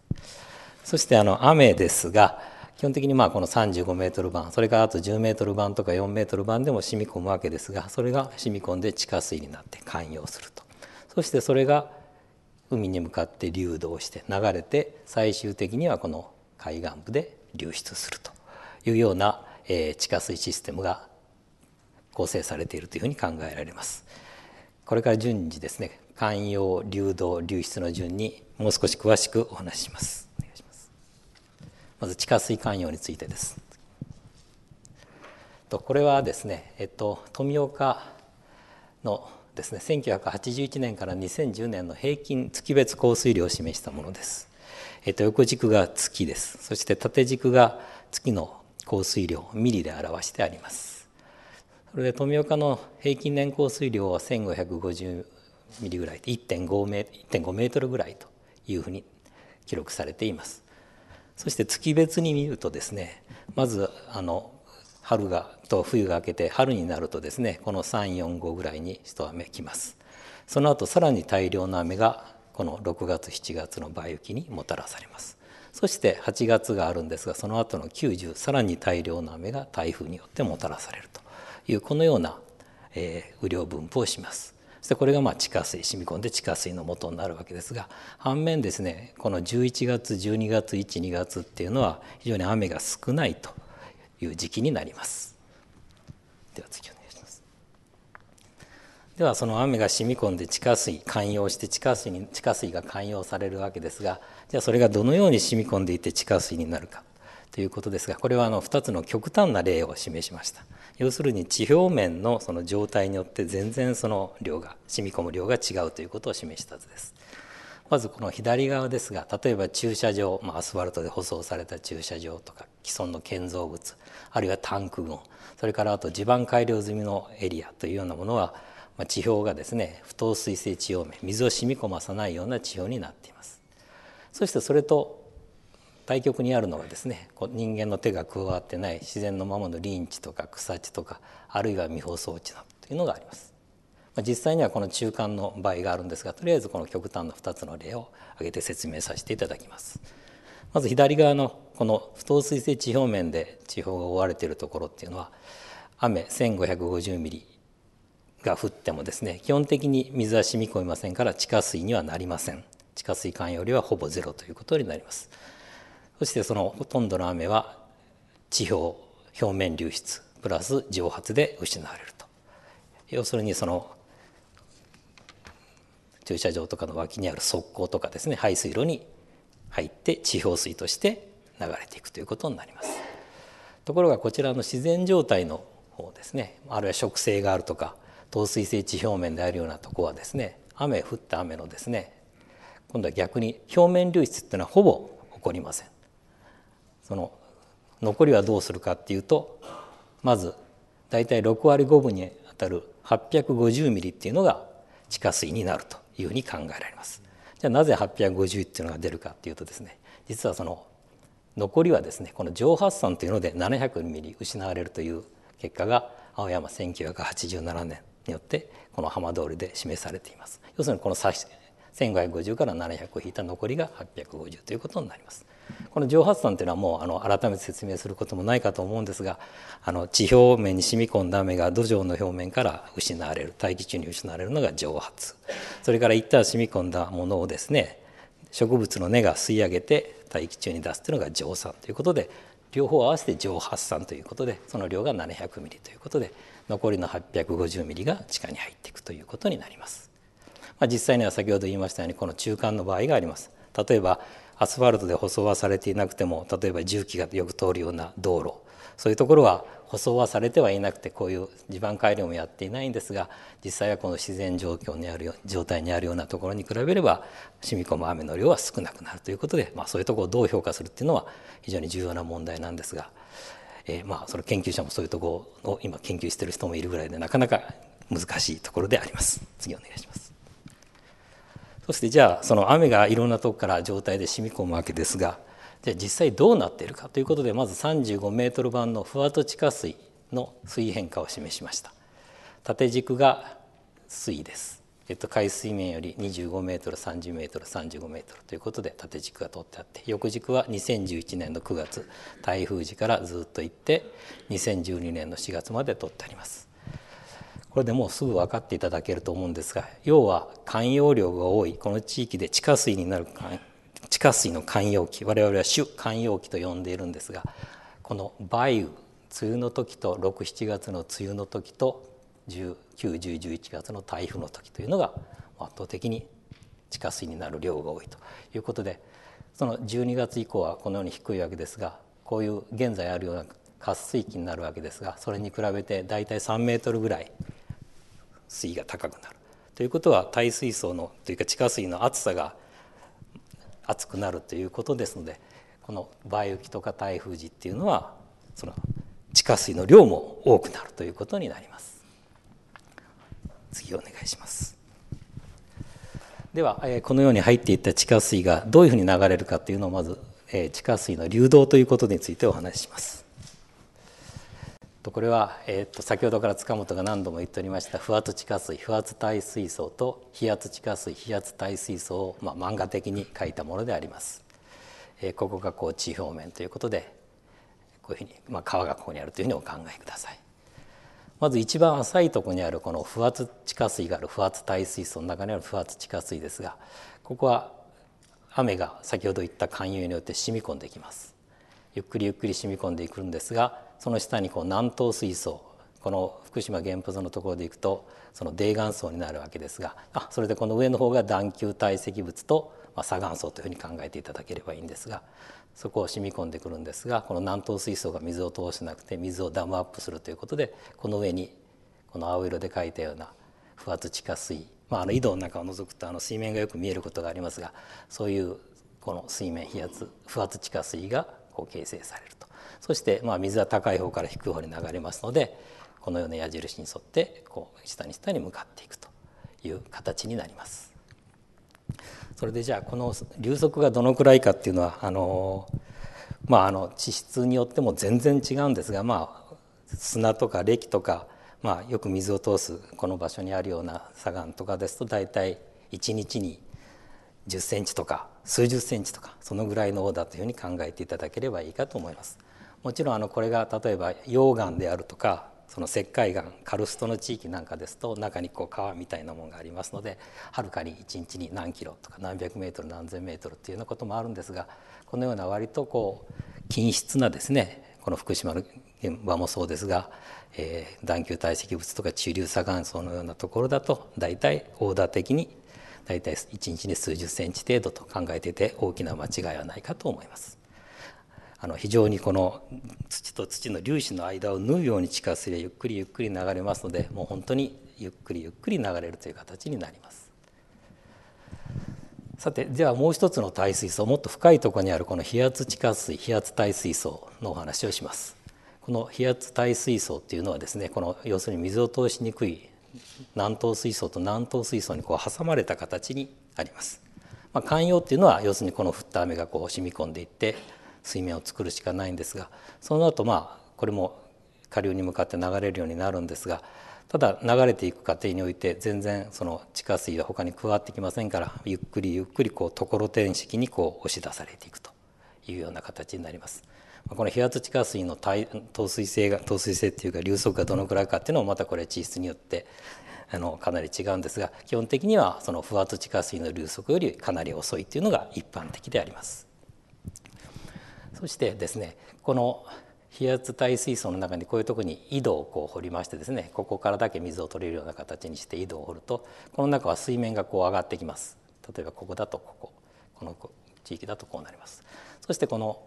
そしてあの雨ですが基本的にまあこの35メートル版それからあと10メートル版とか4メートル版でも染み込むわけですがそれが染み込んで地下水になって寛容するとそしてそれが海に向かって流動して流れて最終的にはこの海岸部で流出するというような地下水システムが構成されているというふうに考えられます。これから順次ですね寛容流動流出の順にもう少し詳しくお話しします。まず地下水寛容についてです。とこれはですね、えっと、富岡のですね1981年から2010年の平均月別降水量を示したものです。えっと、横軸が月ですそして縦軸が月の降水量ミリで表してあります。それで富岡の平均年降水量は1550ミリぐらいで1.5メメートルぐらいというふうに記録されています。そして月別に見るとですねまずあの春がと冬が明けて春になるとですねこの345ぐらいに一雨来ます。その後さらに大量の雨がこの6月7月の梅雨期にもたらされます。そして8月があるんですがその後の90さらに大量の雨が台風によってもたらされると。いうこのような、え雨量分布をします。そしてこれがまあ地下水染み込んで地下水の元になるわけですが反面ですねこの11月12月12月っていうのは非常に雨が少ないという時期になります。では次お願いします。ではその雨が染み込んで地下水寛容して地下水に地下水が寛容されるわけですがじゃあそれがどのように染み込んでいて地下水になるかということですがこれはあの2つの極端な例を示しました。要するに地表面のその状態によって全然その量が染み込む量が違うということを示した図です。まずこの左側ですが例えば駐車場、まあ、アスファルトで舗装された駐車場とか既存の建造物あるいはタンク群それからあと地盤改良済みのエリアというようなものは、まあ、地表がですね不透水性地表面水を染み込まさないような地表になっています。そしてそれと対極にあるのはですねこう人間の手が加わってない自然のままのリンチとか草地とかあるいは未放送地などというのがあります。まあ、実際にはこの中間の場合があるんですがとりあえずこの極端の2つの例を挙げて説明させていただきます。まず左側のこの不透水性地表面で地表が覆われているところっていうのは雨1550ミリが降ってもですね基本的に水は染み込みませんから地下水にはなりません地下水管よりはほぼゼロということになりますそしてそのほとんどの雨は地表表面流出プラス蒸発で失われると要するにその駐車場とかの脇にある側溝とかですね排水路に入って地表水として流れていくということになりますところがこちらの自然状態の方ですねあるいは植生があるとか透水性地表面であるようなとこはですね雨降った雨のですね今度は逆に表面流出っていうのはほぼ起こりませんその残りはどうするかっていうとまず大体6割5分にあたる850ミリっていうのが地下水になるというふうに考えられます。じゃあなぜ850っていうのが出るかっていうとですね実はその残りはですねこの蒸発散というので700ミリ失われるという結果が青山1987年によってこの浜通りで示されています。要するにこの1550から700を引いた残りが850ということになります。この蒸発っというのはもうあの改めて説明することもないかと思うんですがあの地表面に染み込んだ雨が土壌の表面から失われる大気中に失われるのが蒸発それから一旦染み込んだものをですね植物の根が吸い上げて大気中に出すというのが蒸散ということで両方合わせて蒸発散ということでその量が700ミリということで残りの850ミリが地下に入っていくということになります。まあ、実際には先ほど言いましたようにこの中間の場合があります。例えばアスファルトで舗装はされていなくても例えば重機がよく通るような道路そういうところは舗装はされてはいなくてこういう地盤改良もやっていないんですが実際はこの自然状況にある状態にあるようなところに比べれば染み込む雨の量は少なくなるということで、まあ、そういうところをどう評価するっていうのは非常に重要な問題なんですが、えー、まあその研究者もそういうところを今研究してる人もいるぐらいでなかなか難しいところであります。次お願いしますそしてじゃあその雨がいろんなとこから状態で染み込むわけですがじゃあ実際どうなっているかということでまず35メートル版のふわと地下水の水位変化を示しました縦軸が水位です、えっと、海水面より25メートル30メートル35メートルということで縦軸が取ってあって横軸は2011年の9月台風時からずっと行って2012年の4月まで取ってありますこれでもうすぐ分かっていただけると思うんですが要は寛容量が多いこの地域で地下水になる地下水の寛容期我々は主寛容期と呼んでいるんですがこの梅雨梅雨の時と67月の梅雨の時と91011月の台風の時というのが圧倒的に地下水になる量が多いということでその12月以降はこのように低いわけですがこういう現在あるような渇水期になるわけですがそれに比べて大体3メートルぐらい水位が高くなるということは耐水層のというか地下水の厚さが厚くなるということですのでこの梅雨期とか台風時っていうのはその地下水の量も多くなるということになります次お願いしますではこのように入っていった地下水がどういうふうに流れるかというのをまず地下水の流動ということについてお話ししますとこれは、えーと、先ほどから塚本が何度も言っておりました不圧地下水不圧耐水槽と非圧地下水非圧耐水槽を、まあ、漫画的に書いたものであります。えー、ここがこう地表面ということでこういうふうに、まあ、川がここにあるというふうにお考えください。まず一番浅いとこにあるこの不圧地下水がある不圧耐水槽の中にある不圧地下水ですがここは雨が先ほど言った勧誘によって染み込んできます。ゆっくりゆっくり染み込んでいくんですがその下にこう南東水槽この福島原発のところでいくとその泥岩層になるわけですがあそれでこの上の方が断球堆積物と、まあ、砂岩層というふうに考えていただければいいんですがそこを染み込んでくるんですがこの南東水槽が水を通してなくて水をダムアップするということでこの上にこの青色で描いたような不圧地下水、まあ、あの井戸の中を除くとあの水面がよく見えることがありますがそういうこの水面飛圧不圧地下水がこう形成されると。そしてまあ水は高い方から低い方に流れますのでこのような矢印に沿ってこう下に下に向かっていくという形になります。それでじゃあこの流速がどのくらいかっていうのはあのまああの地質によっても全然違うんですがまあ砂とか礫とかまあよく水を通すこの場所にあるような砂岩とかですと大体1日に10センチとか数十センチとかそのぐらいの方だというふうに考えていただければいいかと思います。もちろんあのこれが例えば溶岩であるとかその石灰岩カルストの地域なんかですと中にこう川みたいなものがありますのではるかに1日に何キロとか何百メートル何千メートルっていうようなこともあるんですがこのような割とこう均質なですねこの福島の現場もそうですが、えー、断球堆積物とか中流砂岩層のようなところだと大体オーダー的に大体1日に数十センチ程度と考えてて大きな間違いはないかと思います。あの非常にこの土と土の粒子の間を縫うように地下水がゆっくりゆっくり流れますのでもう本当にゆっくりゆっくり流れるという形になります。さてではもう一つの耐水槽もっと深いところにあるこの飛圧地下水飛圧耐水槽のお話をします。この飛圧耐水槽っていうのはですねこの要するに水を通しにくい南東水槽と南東水槽にこう挟まれた形にあります。まあ、寛容っていうのは要するにこの降った雨がこう染み込んでいって水面を作るしかないんですがその後まあこれも下流に向かって流れるようになるんですがただ流れていく過程において全然その地下水は他に加わってきませんからゆっくりゆっくりこうところてん式にこう押し出されていくというような形になります。この飛圧地下水の透水性が透水性っていうか流速がどのくらいかっていうのもまたこれ地質によってあのかなり違うんですが基本的にはその不圧地下水の流速よりかなり遅いっていうのが一般的であります。そしてですねこの飛圧耐水槽の中にこういうとこに井戸をこう掘りましてですねここからだけ水を取れるような形にして井戸を掘るとこの中は水面がこう上がってきます例えばここだとこここの地域だとこうなりますそしてこの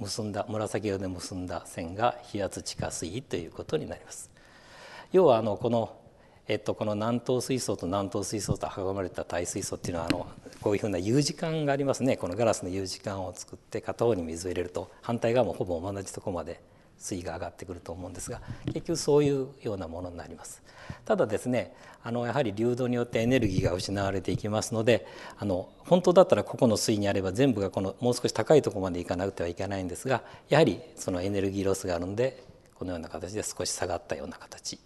結んだ紫色で結んだ線が飛圧地下水ということになります要はあのこのえっと、この南東水槽と南東水槽と阻まれた大水槽っていうのはあのこういうふうな U 字管がありますねこのガラスの U 字管を作って片方に水を入れると反対側もほぼ同じとこまで水位が上がってくると思うんですが結局そういうようなものになります。ただですねあのやはり流動によってエネルギーが失われていきますのであの本当だったらここの水位にあれば全部がこのもう少し高いとこまでいかなくてはいけないんですがやはりそのエネルギーロスがあるのでこのような形で少し下がったような形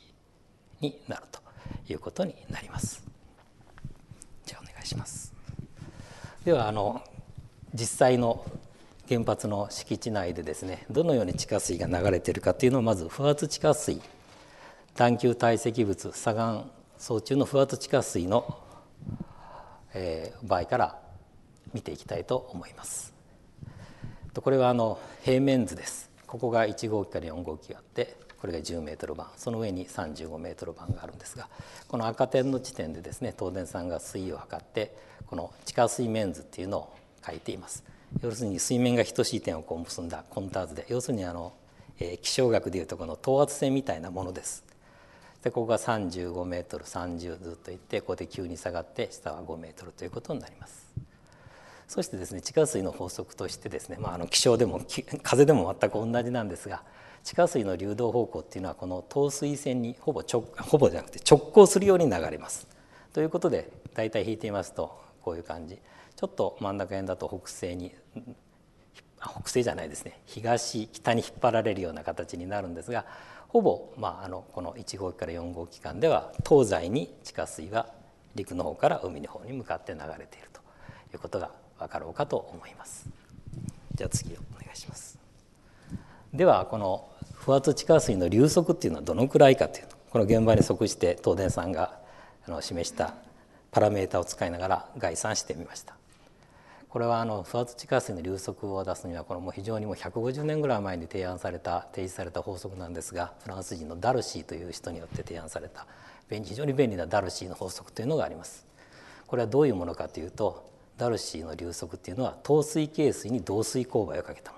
になると。いうことになります。じゃあお願いします。ではあの実際の原発の敷地内でですねどのように地下水が流れているかというのをまず不発地下水探求堆積物砂岩層中の不発地下水の、えー、場合から見ていきたいと思います。とこれはあの平面図ですここが1号機から4号機があってこれが1 0ル板その上に3 5ル板があるんですがこの赤点の地点でですね東電さんが水位を測ってこの地下水面図っていうのを書いています。要するに水面が等しい点をこう結んだコンターズで要するにあの、えー、気象学でいうとこの等圧線みたいなものです。でここが3 5ル3 0ずっといってここで急に下がって下は5ルということになります。そしてですね地下水の法則としてですね、まあ、あの気象でも風でも全く同じなんですが地下水の流動方向っていうのはこの等水線にほぼ直ほぼじゃなくて直行するように流れます。ということで大体引いてみますとこういう感じちょっと真ん中辺だと北西に北西じゃないですね東北に引っ張られるような形になるんですがほぼ、まあ、あのこの1号機から4号機間では東西に地下水が陸の方から海の方に向かって流れているということが分かろうかと思います。じゃあ次お願いします。ではこの不圧地下水の流速っていうのはどのくらいかというこの現場に即して東電さんが示したパラメータを使いながら概算してみました。これはあの不圧地下水の流速を出すにはこのもう非常にもう150年ぐらい前に提案された提示された法則なんですがフランス人のダルシーという人によって提案された非常に便利なダルシーの法則というのがあります。これはどういうものかというとダルシーの流速っていうのは透水形水に導水勾配をかけたもの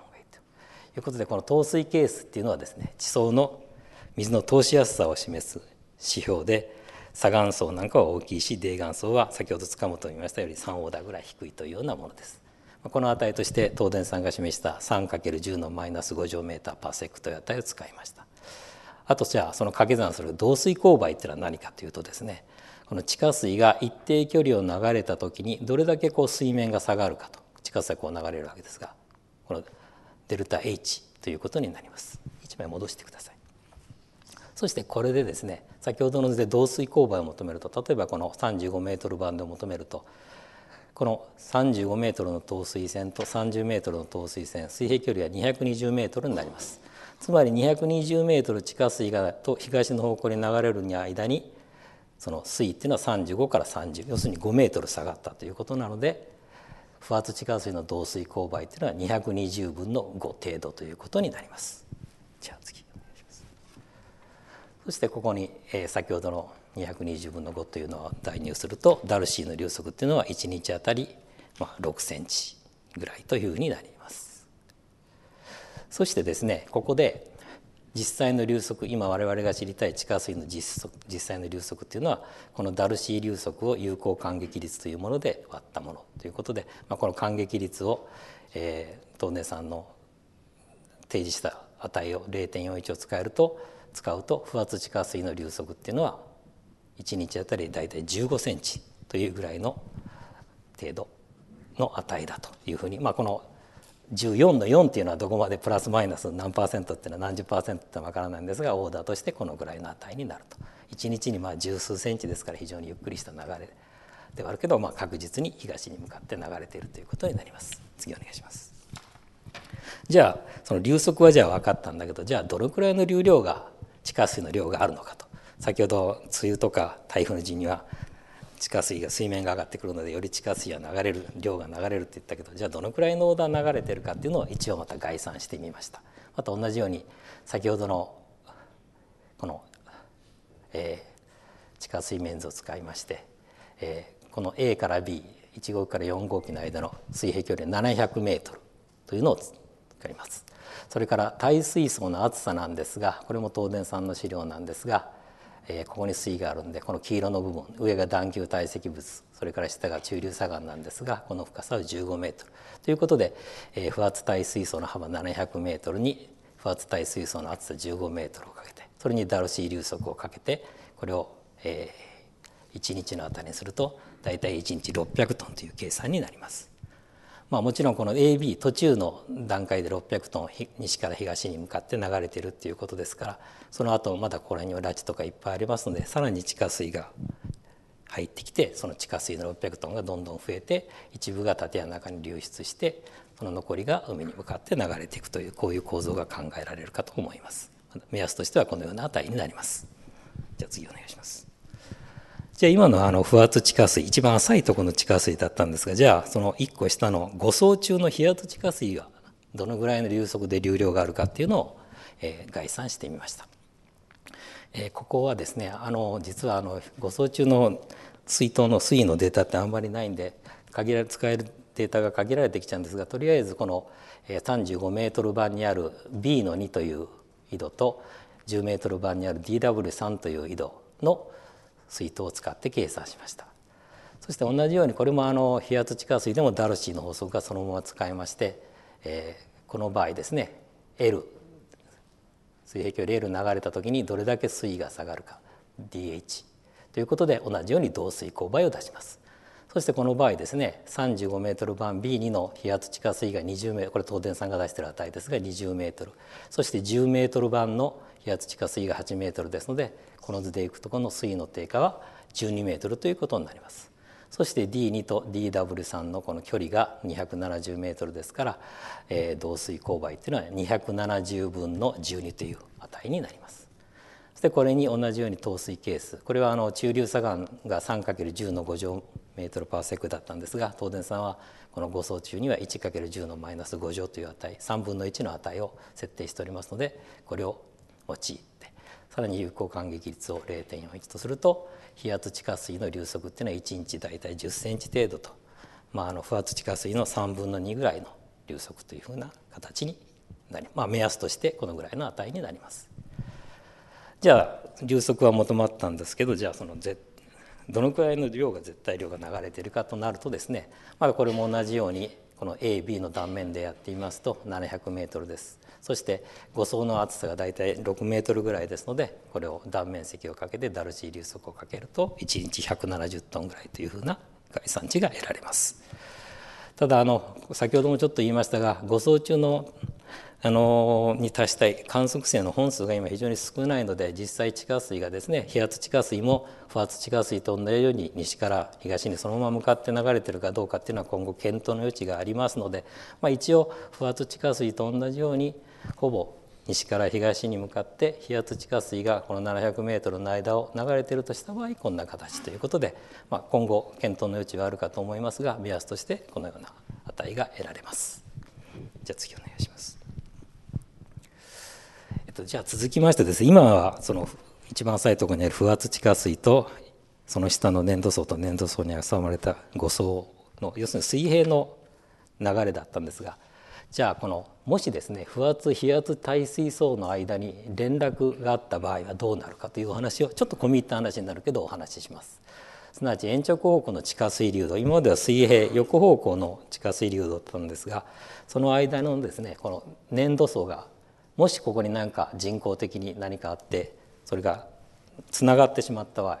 いうことでこの透水ケースっていうのはですね地層の水の通しやすさを示す指標で砂岩層なんかは大きいし泥岩層は先ほど塚本見ましたより3オーダーぐらい低いというようなものです。この値として東電さんが示した 3×10 のマイナス5乗メーターパーセクという値を使いました。あとじゃあその掛け算する導水勾配っていうのは何かというとですねこの地下水が一定距離を流れた時にどれだけこう水面が下がるかと地下水がこう流れるわけですがこのデルタ H ということになります1枚戻してくださいそしてこれでですね先ほどの図で導水勾配を求めると例えばこの 35m バンドを求めるとこの3 5ルの等水線と3 0ルの等水線水平距離は2 2 0ルになりますつまり2 2 0ル地下水がと東の方向に流れるに間にその水位っていうのは35から30要するに 5m 下がったということなので不発地下水の導水勾配というのは220分の5程度ということになります。じゃあ次お願いしますそしてここに、えー、先ほどの220分の5というのを代入するとダルシーの流速というのは1日あたり、まあ、6センチぐらいというふうになります。そしてですねここで実際の流速今我々が知りたい地下水の実測実際の流速っていうのはこのダルシー流速を有効感激率というもので割ったものということで、まあ、この感激率を、えー、東根さんの提示した値を0.41を使えると使うと不圧地下水の流速っていうのは1日あたり大体15センチというぐらいの程度の値だというふうに、まあ、この14の4っていうのはどこまでプラスマイナス何パーセントっていうのは何十パーセントってわからないんですがオーダーとしてこのぐらいの値になると1日にまあ十数センチですから非常にゆっくりした流れではあるけど、まあ、確実に東に向かって流れているということになります次お願いしますじゃあその流速はじゃあ分かったんだけどじゃあどのくらいの流量が地下水の量があるのかと先ほど梅雨とか台風の時には地下水が水面が上がってくるのでより地下水は流れる量が流れるって言ったけどじゃあどのくらいのオーダー流れてるかっていうのを一応また概算してみました。また同じように先ほどのこの、えー、地下水面図を使いまして、えー、この A から B1 号機から4号機の間の水平距離700メートルというのを使います。それから耐水槽の厚さなんですがこれも東電さんの資料なんですがえー、ここに水があるんでこの黄色の部分上が断球堆積物それから下が中流砂岩なんですがこの深さは15メートルということで、えー、不圧帯水槽の幅700メートルに不圧帯水槽の厚さ15メートルをかけてそれにダルシー流速をかけてこれを、えー、1日のあたりにすると大体1日600トンという計算になります。まあ、もちろんこの AB 途中の段階で600トン西から東に向かって流れてるっていうことですからその後まだここら辺には拉致とかいっぱいありますのでさらに地下水が入ってきてその地下水の600トンがどんどん増えて一部が建屋の中に流出してその残りが海に向かって流れていくというこういう構造が考えられるかと思います。目安としてはこのような値になります。じゃあ次お願いします。じゃあ今のあの不圧地下水、一番浅いところの地下水だったんですが、じゃあその1個下の5層中の冷圧地下水はどのぐらいの流速で流量があるかっていうのを、えー、概算してみました。えー、ここはですね、あの実はあの5層中の水筒の水位のデータってあんまりないんで、限られ使えるデータが限られてきちゃうんですが、とりあえずこの35メートル版にある B の2という井戸と10メートル版にある DW3 という井戸の水筒を使って計算しましたそして同じようにこれもあの平圧地下水でもダルシーの法則がそのまま使いまして、えー、この場合ですね L 水平距離 L 流れた時にどれだけ水位が下がるか DH ということで同じように同水勾配を出しますそしてこの場合ですね3 5ル版 B2 の飛圧地下水が 20m これ東電さんが出している値ですが2 0ルそして1 0ル版の気圧地下水が8メートルですのでこの図でいくとこの水位の低下は12メートルということになります。そして D2 と DW3 のこの距離が270メートルですから、えー、同水勾配というのは270分の12という値になります。そしてこれに同じように透水ケースこれはあの中流砂岩が 3×10 の5乗メートルパーセックだったんですが東電さんはこの5層中には 1×10 のマイナス5乗という値3分の1の値を設定しておりますのでこれを陥ってさらに有効感激率を0.41とすると飛圧地下水の流速っていうのは1日大体1 0センチ程度と、まあ、あの不圧地下水の3分の2ぐらいの流速というふうな形になり、まあ、目安としてこのぐらいの値になります。じゃあ流速は求まったんですけどじゃあそのどのくらいの量が絶対量が流れてるかとなるとですねまだこれも同じようにこの AB の断面でやってみますと 700m ですそして5層の厚さが大体 6m ぐらいですのでこれを断面積をかけてダルシー流速をかけると1日170トンぐらいというふうな概算値が得られます。ただあの先ほどもちょっと言いましたが5層中のあのに達したい観測性の本数が今非常に少ないので実際地下水がですね飛圧地下水も不圧地下水と同じように西から東にそのまま向かって流れてるかどうかっていうのは今後検討の余地がありますので、まあ、一応不圧地下水と同じようにほぼ西から東に向かって飛圧地下水がこの7 0 0メートルの間を流れているとした場合こんな形ということで、まあ、今後検討の余地はあるかと思いますが目安としてこのような値が得られます。じゃ次お願いします。えっと、じゃあ続きましてですね今はその一番浅いところにある不圧地下水とその下の粘土層と粘土層に挟まれた5層の要するに水平の流れだったんですがじゃあこのもしですね不圧非圧耐水層の間に連絡があった場合はどうなるかというお話をちょっと込み入った話になるけどお話しします。すなわち延長方向の地下水流動今までは水平横方向の地下水流動だったんですがその間のですねこの粘土層がもしここに何か人工的に何かあってそれがつながってしまった場合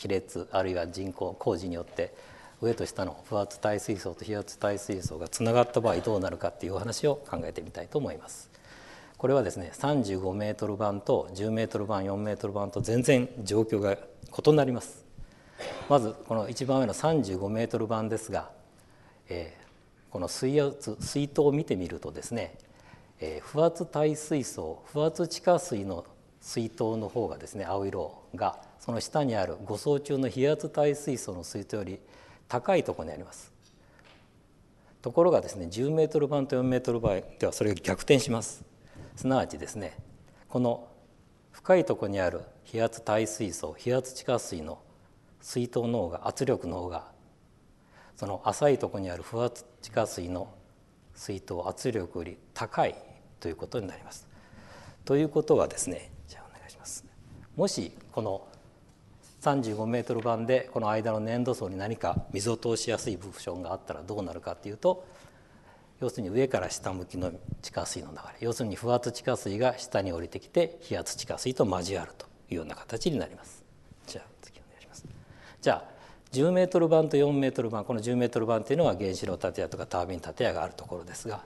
亀裂あるいは人工工事によって上と下の不圧耐水槽と非圧耐水槽がつながった場合どうなるかっていうお話を考えてみたいと思います。これはですね35メートル版と10メートル版4メートル版と全然状況が異なります。まずこの一番上の35メートル版ですが、えー、この水圧水筒を見てみるとですねえー、不圧耐水槽不圧地下水の水筒の方がですね青色がその下にある護送中の非圧耐水槽の水筒より高いところにありますところがですね10メートル版と4メートル版ではそれが逆転しますすなわちですねこの深いところにある非圧耐水槽非圧地下水の水筒の方が圧力の方がその浅いところにある不圧地下水の水筒圧力より高いということになります。ということはですねじゃあお願いします。もしこの35メートル版でこの間の粘土層に何か水を通しやすいションがあったらどうなるかっていうと要するに上から下向きの地下水の流れ要するに不圧地下水が下に降りてきて非圧地下水と交わるというような形になります。じゃあ次お願いします。じゃあ10メートル版と4メル版この10メートル版というのは原子炉建屋とかタービン建屋があるところですが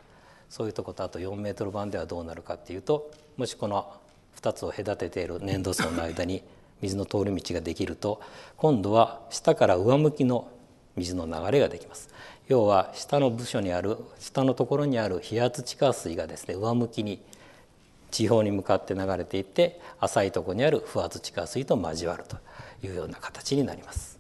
そういうとことあと4メートル版ではどうなるかっていうともしこの2つを隔てている粘土層の間に 水の通り道ができると今度は下から上向きの水の流れができます。要は下の部署にある下のところにある飛圧地下水がですね上向きに地表に向かって流れていって浅いところにある不圧地下水と交わるというような形になります。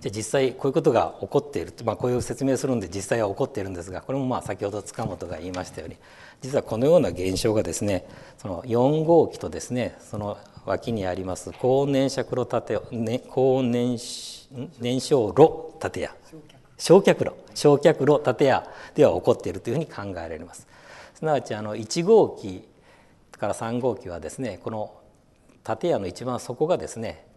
じゃあ実際こういうことが起こっている、まあ、こういう説明するんで実際は起こっているんですがこれもまあ先ほど塚本が言いましたように実はこのような現象がですねその4号機とですねその脇にあります高温粘着炉建屋、ね、高温燃燃焼炉建屋焼却炉焼却炉建屋では起こっているというふうに考えられます。すなわちあの1号機から3号機はですねこの建屋の一番底がですね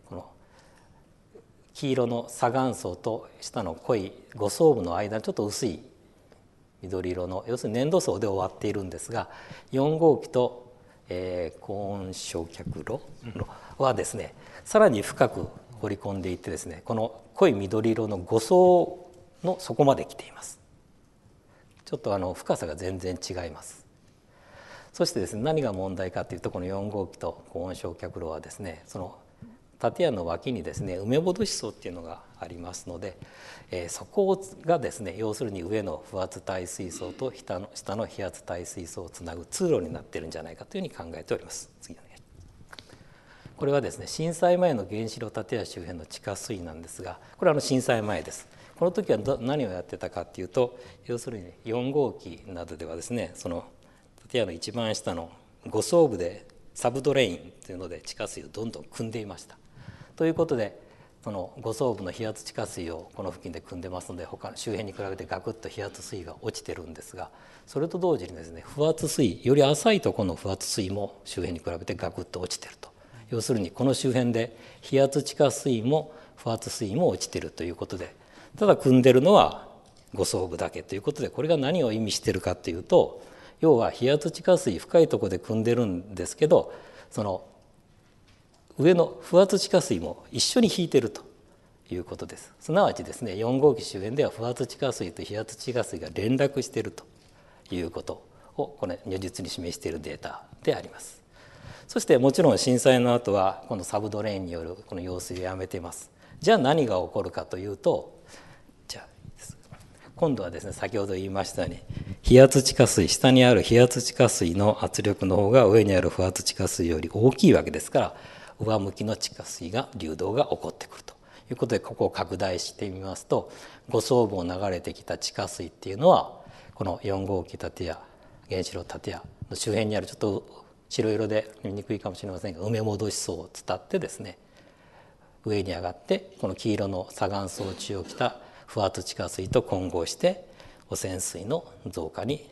黄色の砂岩層と下の濃い五層部の間ちょっと薄い緑色の要するに粘土層で終わっているんですが4号機と、えー、高温焼却炉はですねさらに深く掘り込んでいってですねこの濃い緑色の五層の底まで来ていますちょっとあの深さが全然違いますそしてですね何が問題かというとこの4号機と高温焼却炉はですねその建屋の脇にですね梅ぼどし層っていうのがありますので、えー、そこがですね要するに上の不圧耐水槽と下の下の非圧耐水槽をつなぐ通路になってるんじゃないかというふうに考えております。次ねこれはですね震災前の原子炉建屋周辺の地下水なんですがこれはあの震災前です。この時は何をやってたかっていうと要するに4号機などではですねその建屋の一番下の5層部でサブドレインというので地下水をどんどん汲んでいましたということでこの五層部の飛圧地下水をこの付近で汲んでますので他の周辺に比べてガクッと飛圧水位が落ちてるんですがそれと同時にですね不圧水より浅いとこの不圧水も周辺に比べてガクッと落ちてると要するにこの周辺で飛圧地下水も不圧水も落ちてるということでただ組んでるのは5層部だけということでこれが何を意味してるかというと要は飛圧地下水深いとこで組んでるんですけどその上の不圧地下水も一緒に引いてるということですすなわちですね4号機周辺では不圧地下水と非圧地下水が連絡しているということをこの如実に示しているデータでありますそしてもちろん震災の後はこのサブドレーンによるこの用水をやめていますじゃあ何が起こるかというとじゃあ今度はですね先ほど言いましたように非圧地下水下にある非圧地下水の圧力の方が上にある不圧地下水より大きいわけですから上向きの地下水が流動が起こってくるということでここを拡大してみますと五層部を流れてきた地下水っていうのはこの4号機建屋原子炉建屋の周辺にあるちょっと白色で見にくいかもしれませんが埋め戻し層を伝ってですね上に上がってこの黄色の砂岩層中を着た不圧地下水と混合して汚染水の増加に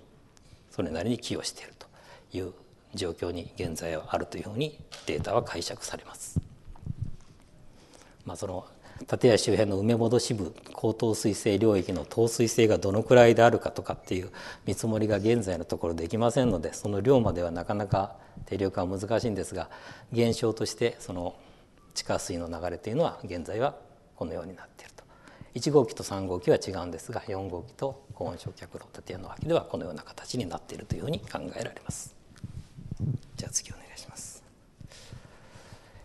それなりに寄与しているという状況に現在はあるというふうにデータは解釈されます。まあ、その建屋周辺の埋め戻し部高等水性領域の等水性がどのくらいであるかとかっていう見積もりが現在のところできませんのでその量まではなかなか定量化は難しいんですが現象としてその地下水の流れというのは現在はこのようになっていると1号機と3号機は違うんですが4号機と高温焼却炉建屋の脇ではこのような形になっているというふうに考えられます。じゃあ次お願いします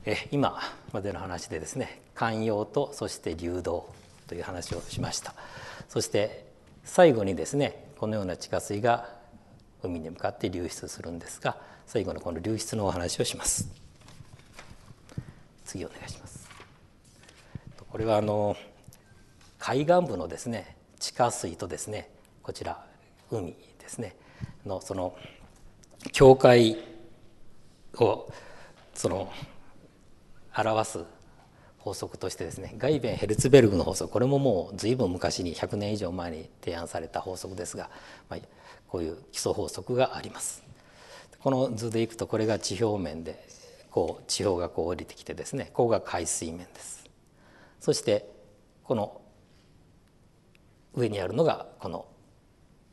え今までの話でですね寛容とそして流動という話をしましたそして最後にですねこのような地下水が海に向かって流出するんですが最後のこの流出のお話をします次お願いしますこれはあの海岸部のですね地下水とですねこちら海ですねのその教会をその表す法則としてですねガイベン・ヘルツベルグの法則これももう随分昔に100年以上前に提案された法則ですが、まあ、こういう基礎法則があります。この図でいくとこれが地表面でこう地表がこう降りてきてですねここが海水面です。そしてこの上にあるのがこの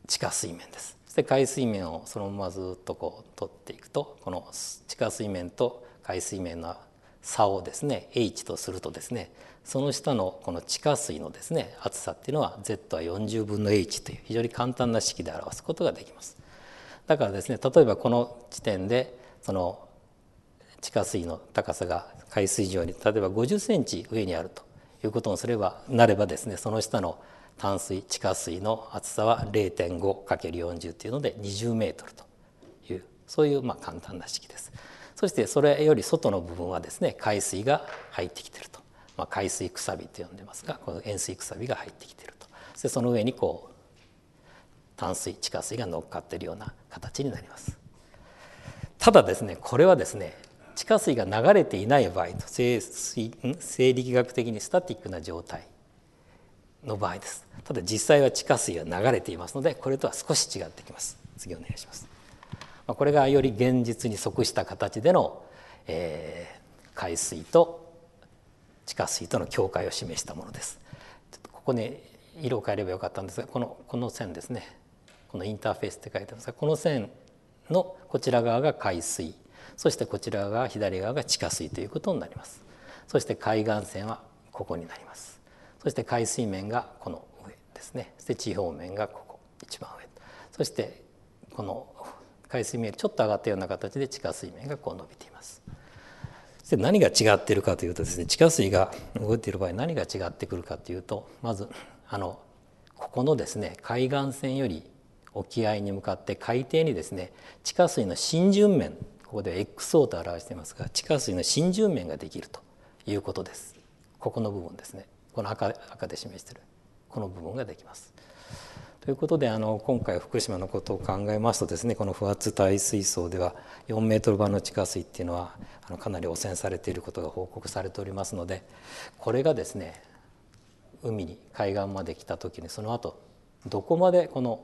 地下水面です。して海水面をそのままずっとこう取っていくとこの地下水面と海水面の差をですね H とするとですねその下のこの地下水のですね厚さっていうのは Z は40分の H という非常に簡単な式で表すことができます。だからですね例えばこの地点でその地下水の高さが海水上に例えば50センチ上にあるということをすればなればですねその下の淡水地下水の厚さは 0.5×40 っていうので20メートルというそういうまあ簡単な式です。そしてそれより外の部分はですね海水が入ってきてると、まあ、海水くさびと呼んでますがこの塩水くさびが入ってきてるとそしてその上にこう淡水地下水が乗っかってるような形になります。ただですねこれはですね地下水が流れていない場合と生理生学的にスタティックな状態の場合ですただ実際は地下水は流れていますのでこれとは少し違ってきます次お願いしますこれがより現実に即した形での、えー、海水と地下水との境界を示したものですちょっとここね色を変えればよかったんですがこのこの線ですねこのインターフェースって書いてますがこの線のこちら側が海水そしてこちら側左側が地下水ということになりますそして海岸線はここになりますそして海水面がこの上ですねそして地表面がここ一番上そしてこの海水面ちょっと上がったような形で地下水面がこう伸びています。そ何が違っているかというとですね地下水が動いている場合何が違ってくるかというとまずあのここのですね海岸線より沖合に向かって海底にですね地下水の浸潤面ここで XO と表していますが地下水の浸潤面ができるということですここの部分ですねこの赤赤で示してるこの部分ができます。ということであの今回福島のことを考えますとですねこの不発耐水槽では4メートル版の地下水っていうのはあのかなり汚染されていることが報告されておりますのでこれがですね海に海岸まで来た時にその後どこまでこの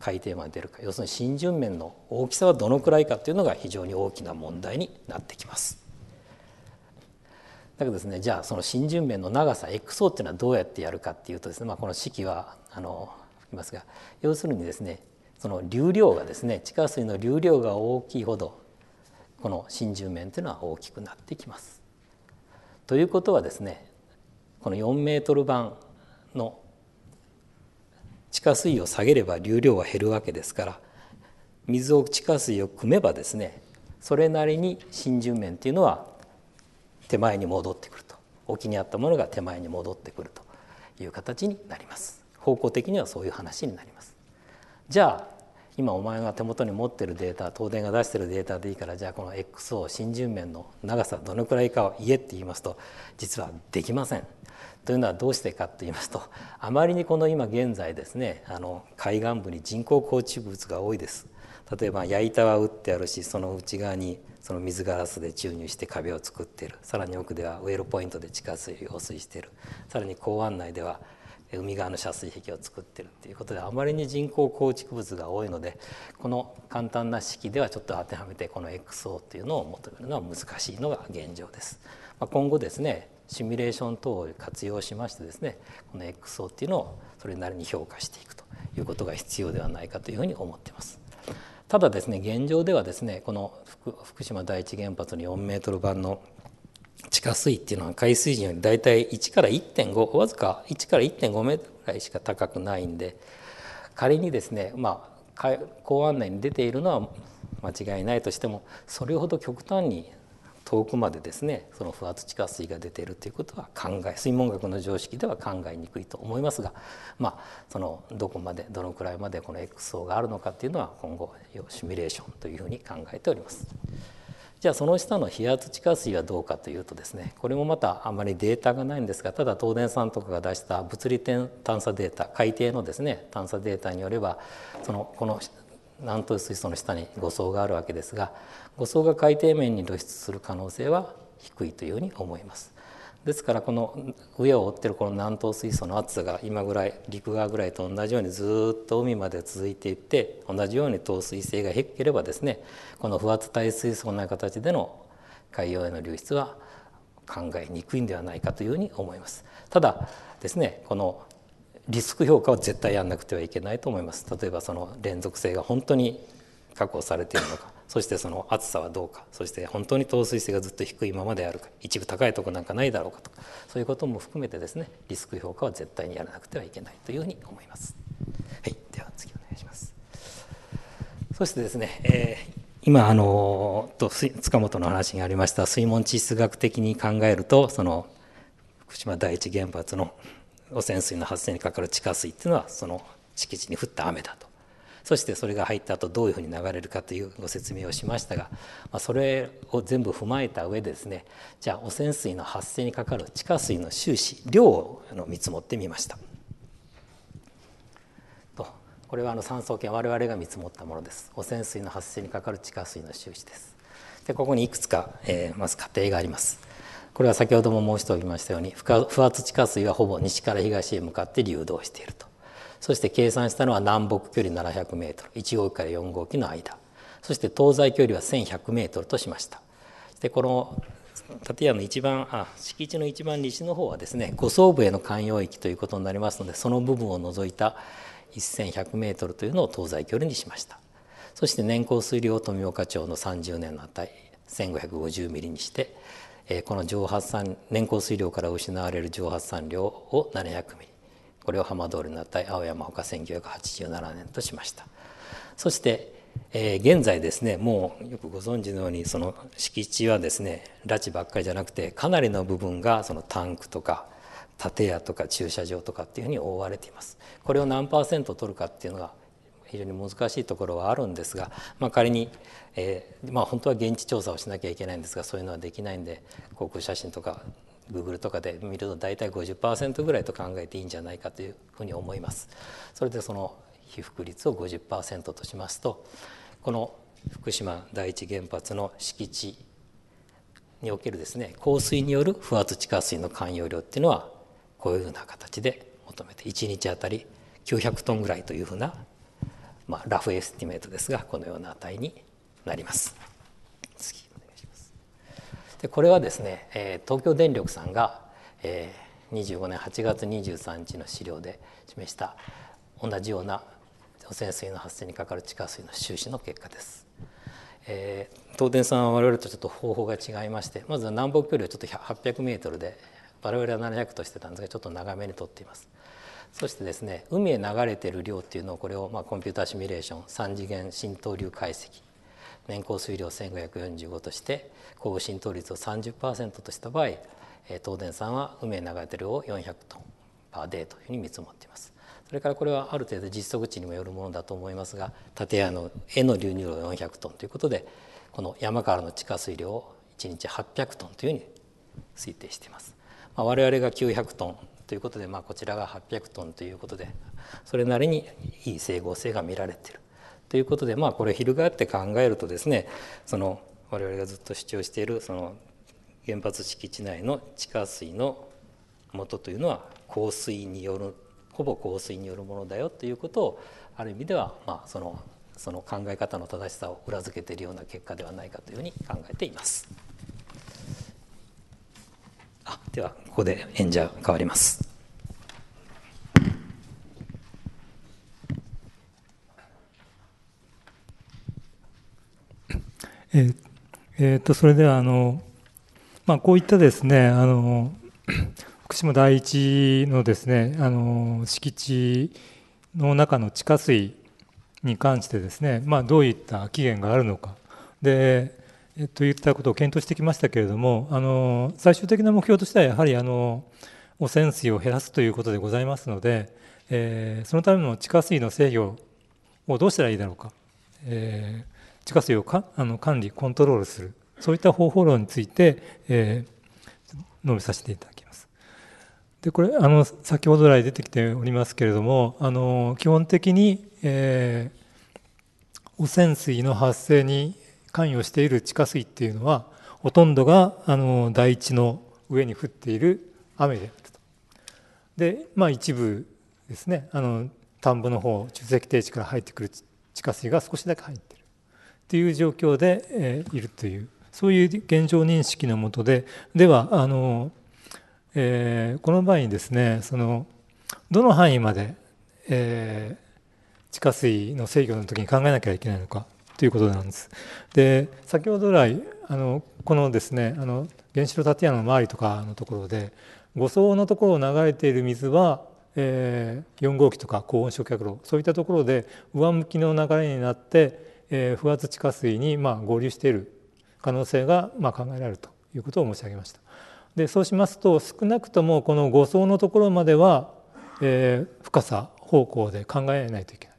海底まで出るか要するに浸潤面の大きさはどのくらいかというのが非常に大きな問題になってきます。だけどですねじゃあその浸潤面の長さ XO っていうのはどうやってやるかっていうとですね、まあ、この式はあのますが要するにですねその流量がですね地下水の流量が大きいほどこの浸潤面というのは大きくなってきます。ということはですねこの4メートル版の地下水を下げれば流量は減るわけですから水を地下水を汲めばですねそれなりに浸潤面っていうのは手前に戻ってくると沖にあったものが手前に戻ってくるという形になります方向的にはそういう話になりますじゃあ今お前が手元に持ってるデータ東電が出してるデータでいいからじゃあこの X o 新潤面の長さどのくらいかを言えって言いますと実はできませんというのはどうしてかと言いますとあまりにこの今現在ですねあの海岸部に人工構築物が多いです。例えば矢板は打ってあるしその内側にその水ガラスで注入して壁を作っているさらに奥ではウェルポイントで地下水を水しているさらに港湾内では海側の遮水壁を作ってるっていうことであまりに人工構築物が多いのでこの簡単な式ではちょっと当てはめてこの XO っていうのを求めるのは難しいのが現状です。ま今後ですねシミュレーション等を活用しましてですねこの XO っていうのをそれなりに評価していくということが必要ではないかというふうに思っています。ただですね現状ではですねこの福島第一原発の4メートル版の地下水っていうのは海水準より大体1から1.5わずか1から1.5メートルぐらいしか高くないんで仮にですねまあ港湾内に出ているのは間違いないとしてもそれほど極端に遠くまでですねその不圧地下水が出ているということは考え水門学の常識では考えにくいと思いますが、まあ、そのどこまでどのくらいまでこの X 層があるのかっていうのは今後シミュレーションというふうに考えております。じゃあその下の非圧地下水はどうかというとですねこれもまたあまりデータがないんですがただ東電さんとかが出した物理探査データ海底のですね探査データによればそのこの南東水槽の下に5層があるわけですが誤層が海底面に露出する可能性は低いというふうに思います。ですからこの上を覆ってるこの南東水素の暑さが今ぐらい陸側ぐらいと同じようにずっと海まで続いていって同じように透水性が低ければですねこの不圧帯水素のような形での海洋への流出は考えにくいんではないかというふうに思います。ただですねこのリスク評価は絶対やんなくてはいけないと思います。例えばその連続性が本当に確保されているのかそしてその暑さはどうかそして本当に透水性がずっと低いままであるか一部高いとこなんかないだろうかとかそういうことも含めてですねリスク評価は絶対にやらなくてはいけないというふうに思います。はい、では次お願いしますそしてですね、えー今あのと塚本の話にありました水門地質学的に考えるとその福島第一原発の汚染水の発生にかかる地下水っていうのはその敷地に降った雨だとそしてそれが入った後どういうふうに流れるかというご説明をしましたが、まあ、それを全部踏まえた上でですねじゃあ汚染水の発生にかかる地下水の収支量をあの見積もってみました。とこれはあの産総研我々が見積もったものです汚染水の発生にかかる地下水の収支ですでここにいくつか、えー、まず仮定がありますこれは先ほども申しておりましたように不圧地下水はほぼ西から東へ向かって流動しているとそして計算したのは南北距離7 0 0ル1号機から4号機の間そして東西距離は1 1 0 0ルとしましたでこの建屋の一番あ敷地の一番西の方はですね五層部への寛容域ということになりますのでその部分を除いた1 1 0 0ルというのを東西距離にしましたそして年降水量富岡町の30年の値1550ミリにしてこの蒸発散年降水量から失われる蒸発産量を700ミリこれを浜通りールの値青山他1987年としましたそして、えー、現在ですねもうよくご存知のようにその敷地はですね拉致ばっかりじゃなくてかなりの部分がそのタンクとか建屋とか駐車場とかっていうふうに覆われていますこれを何パーセント取るかっていうのが非常に難しいところはあるんですが、まあ、仮に、えーまあ、本当は現地調査をしなきゃいけないんですがそういうのはできないんで航空写真とか Google とかで見ると大体50%ぐらいと考えていいんじゃないかというふうに思います。それでその被覆率を50%としますとこの福島第一原発の敷地におけるですね降水による不圧地下水の含有量っていうのはこういうふうな形で求めて1日あたり900トンぐらいというふうな、まあ、ラフエスティメートですがこのような値になります。でこれはですね、え東京電力さんが、え25年8月23日の資料で示した同じような汚染水の発生にかかる地下水の収支の結果です。えー、東電さんは我々とちょっと方法が違いましてまずは南北距離をちょっと 800m で我々は700としてたんですがちょっと長めにとっています。そしてですね海へ流れてる量っていうのをこれをまあコンピューターシミュレーション3次元浸透流解析年降水量1545として高浸透率を30%とした場合東電さんは梅長テルを400トンパーデーというふうに見積もっていますそれからこれはある程度実測値にもよるものだと思いますが建屋のへの流入量400トンということでこの山からの地下水量を1日800トンというふうに推定しています、まあ、我々が900トンということで、まあ、こちらが800トンということでそれなりにいい整合性が見られているということで、まあ、これ翻って考えるとですねその我々がずっと主張しているその原発敷地内の地下水の元というのは降水によるほぼ降水によるものだよということをある意味ではまあそのその考え方の正しさを裏付けているような結果ではないかというふうに考えています。あではここで演者変わります。えー、えーと、それではあの、まあ、こういったですねあの 福島第一のですねあの敷地の中の地下水に関してですね、まあ、どういった期限があるのかで、えー、といったことを検討してきましたけれどもあの最終的な目標としてはやはりあの汚染水を減らすということでございますので、えー、そのための地下水の制御をどうしたらいいだろうか。えー地下水をかあの管理コントロールするそういった方法論について、えー、述べさせていただきます。でこれあの先ほど来出てきておりますけれどもあの基本的に、えー、汚染水の発生に関与している地下水っていうのはほとんどがあの台地の上に降っている雨であると。でまあ一部ですねあの田んぼの方蓄積低地から入ってくる地下水が少しだけ入ってる。っていう状況で、えいるというそういう現状認識のもとでではあの、えー、この場合にですねそのどの範囲まで、えー、地下水の制御の時に考えなきゃいけないのかということなんです。で先ほど来あのこのですねあの原子炉建屋の周りとかのところで5層のところを流れている水は、えー、4号機とか高温焼却炉そういったところで上向きの流れになってえー、不圧地下水にまあ合流している可能性がまあ考えられるということを申し上げました。でそうしますと少なくともこの5層のところまでは、えー、深さ方向で考えないといけない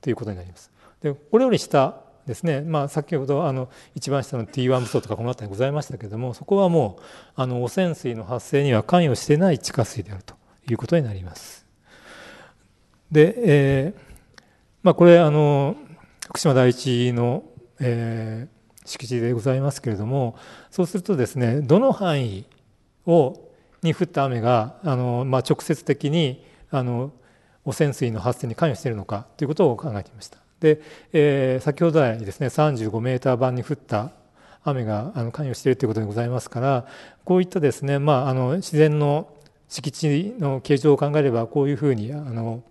ということになります。でこれより下ですね、まあ、先ほどあの一番下の T1 武層とかこの辺りございましたけれどもそこはもうあの汚染水の発生には関与してない地下水であるということになります。で、えーまあ、これあの福島第一の、えー、敷地でございますけれどもそうするとですねどの範囲をに降った雨があの、まあ、直接的にあの汚染水の発生に関与しているのかということを考えていました。で、えー、先ほど来ですね35メーター版に降った雨があの関与しているということでございますからこういったですね、まあ、あの自然の敷地の形状を考えればこういうふうにあの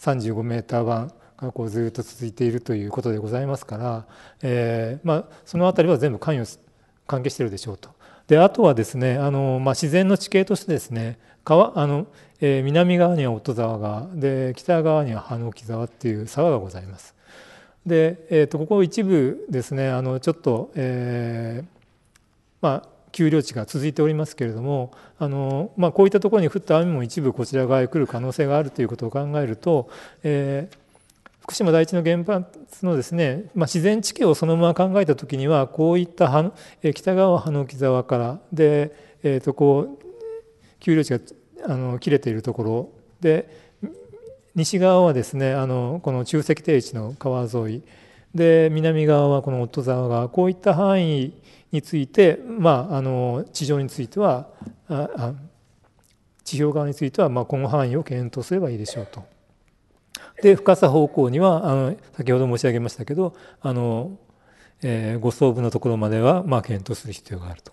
35メーター版がこずっと続いているということでございますから、えー、まあ、その辺りは全部関与関係してるでしょうと。であとはですねあの、まあ、自然の地形としてですね川あの、えー、南側には音沢川で北側には羽木沢っていう沢がございます。で、えーと、とここ一部ですねあのちょっと、えー、まあ丘陵地が続いておりますけれどもあの、まあ、こういったところに降った雨も一部こちら側へ来る可能性があるということを考えると、えー福島第一の原発のですね、まあ、自然地形をそのまま考えた時にはこういった北側羽ノ木沢からで、えー、とこう丘陵地があの切れているところで西側はですねあのこの中石低地の川沿いで南側はこの夫沢川こういった範囲について、まあ、あの地上についてはああ地表側については、まあ、今後範囲を検討すればいいでしょうと。で深さ方向にはあの先ほど申し上げましたけどあの、えー、ご相部のところまでは、まあ、検討する必要があると。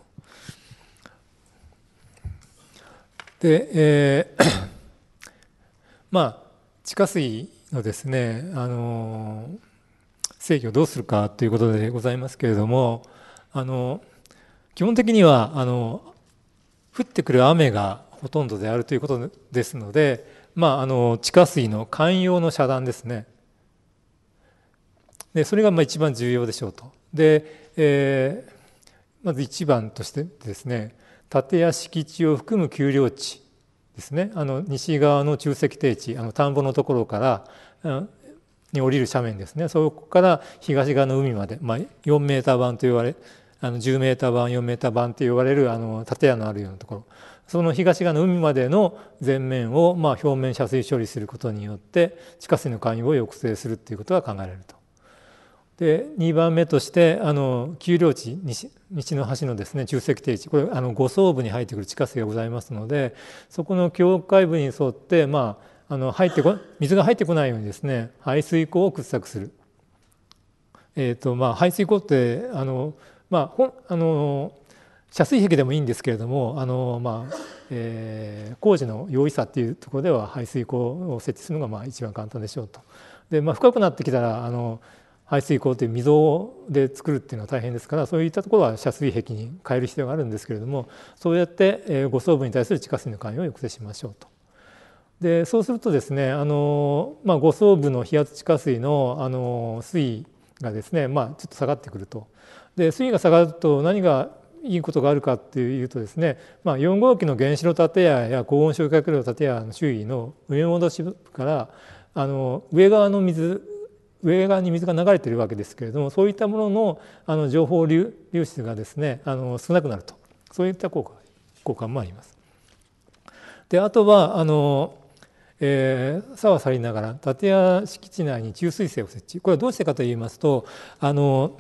で、えー、まあ地下水のですねあの制御をどうするかということでございますけれどもあの基本的にはあの降ってくる雨がほとんどであるということですのでまあ、あの地下水の寛容の遮断ですねでそれがまあ一番重要でしょうとで、えー、まず一番としてですね建屋敷地を含む丘陵地ですねあの西側の中石低地あの田んぼのところからに降りる斜面ですねそこから東側の海まで、まあ、4メーター版と言われあの10メーター版4メーター版と言われるあの建屋のあるようなところその東側の海までの全面をま表面遮水処理することによって地下水の関与を抑制するということが考えられると。で2番目としてあの丘陵地西西の端のですね中石低地これあの五層部に入ってくる地下水がございますのでそこの境界部に沿ってまああの入ってこ水が入ってこないようにですね排水溝を掘削する。えーとまあ、排水溝ってあの、まあ、ほあの遮水壁でもいいんですけれどもあの、まあえー、工事の容易さっていうところでは排水溝を設置するのがまあ一番簡単でしょうと。でまあ、深くなってきたらあの排水溝という溝で作るっていうのは大変ですからそういったところは遮水壁に変える必要があるんですけれどもそうやって誤装分に対する地下水の関与を抑制しましょうと。でそうするとですねあの、まあ、誤装部の飛圧地下水のあの水位がですね、まあ、ちょっと下がってくると。で水位が下がると何がいいことがあるかっていうとですね、まあ、4号機の原子炉建屋や高温焼却炉建屋の周囲の埋め戻し部からあの上側の水上側に水が流れているわけですけれどもそういったもののあの情報流流出がですねあの少なくなるとそういった効果効果もあります。であとはあのえー、差は去りながら建屋敷地内に注水性を設置これはどうしてかと言いますとあの、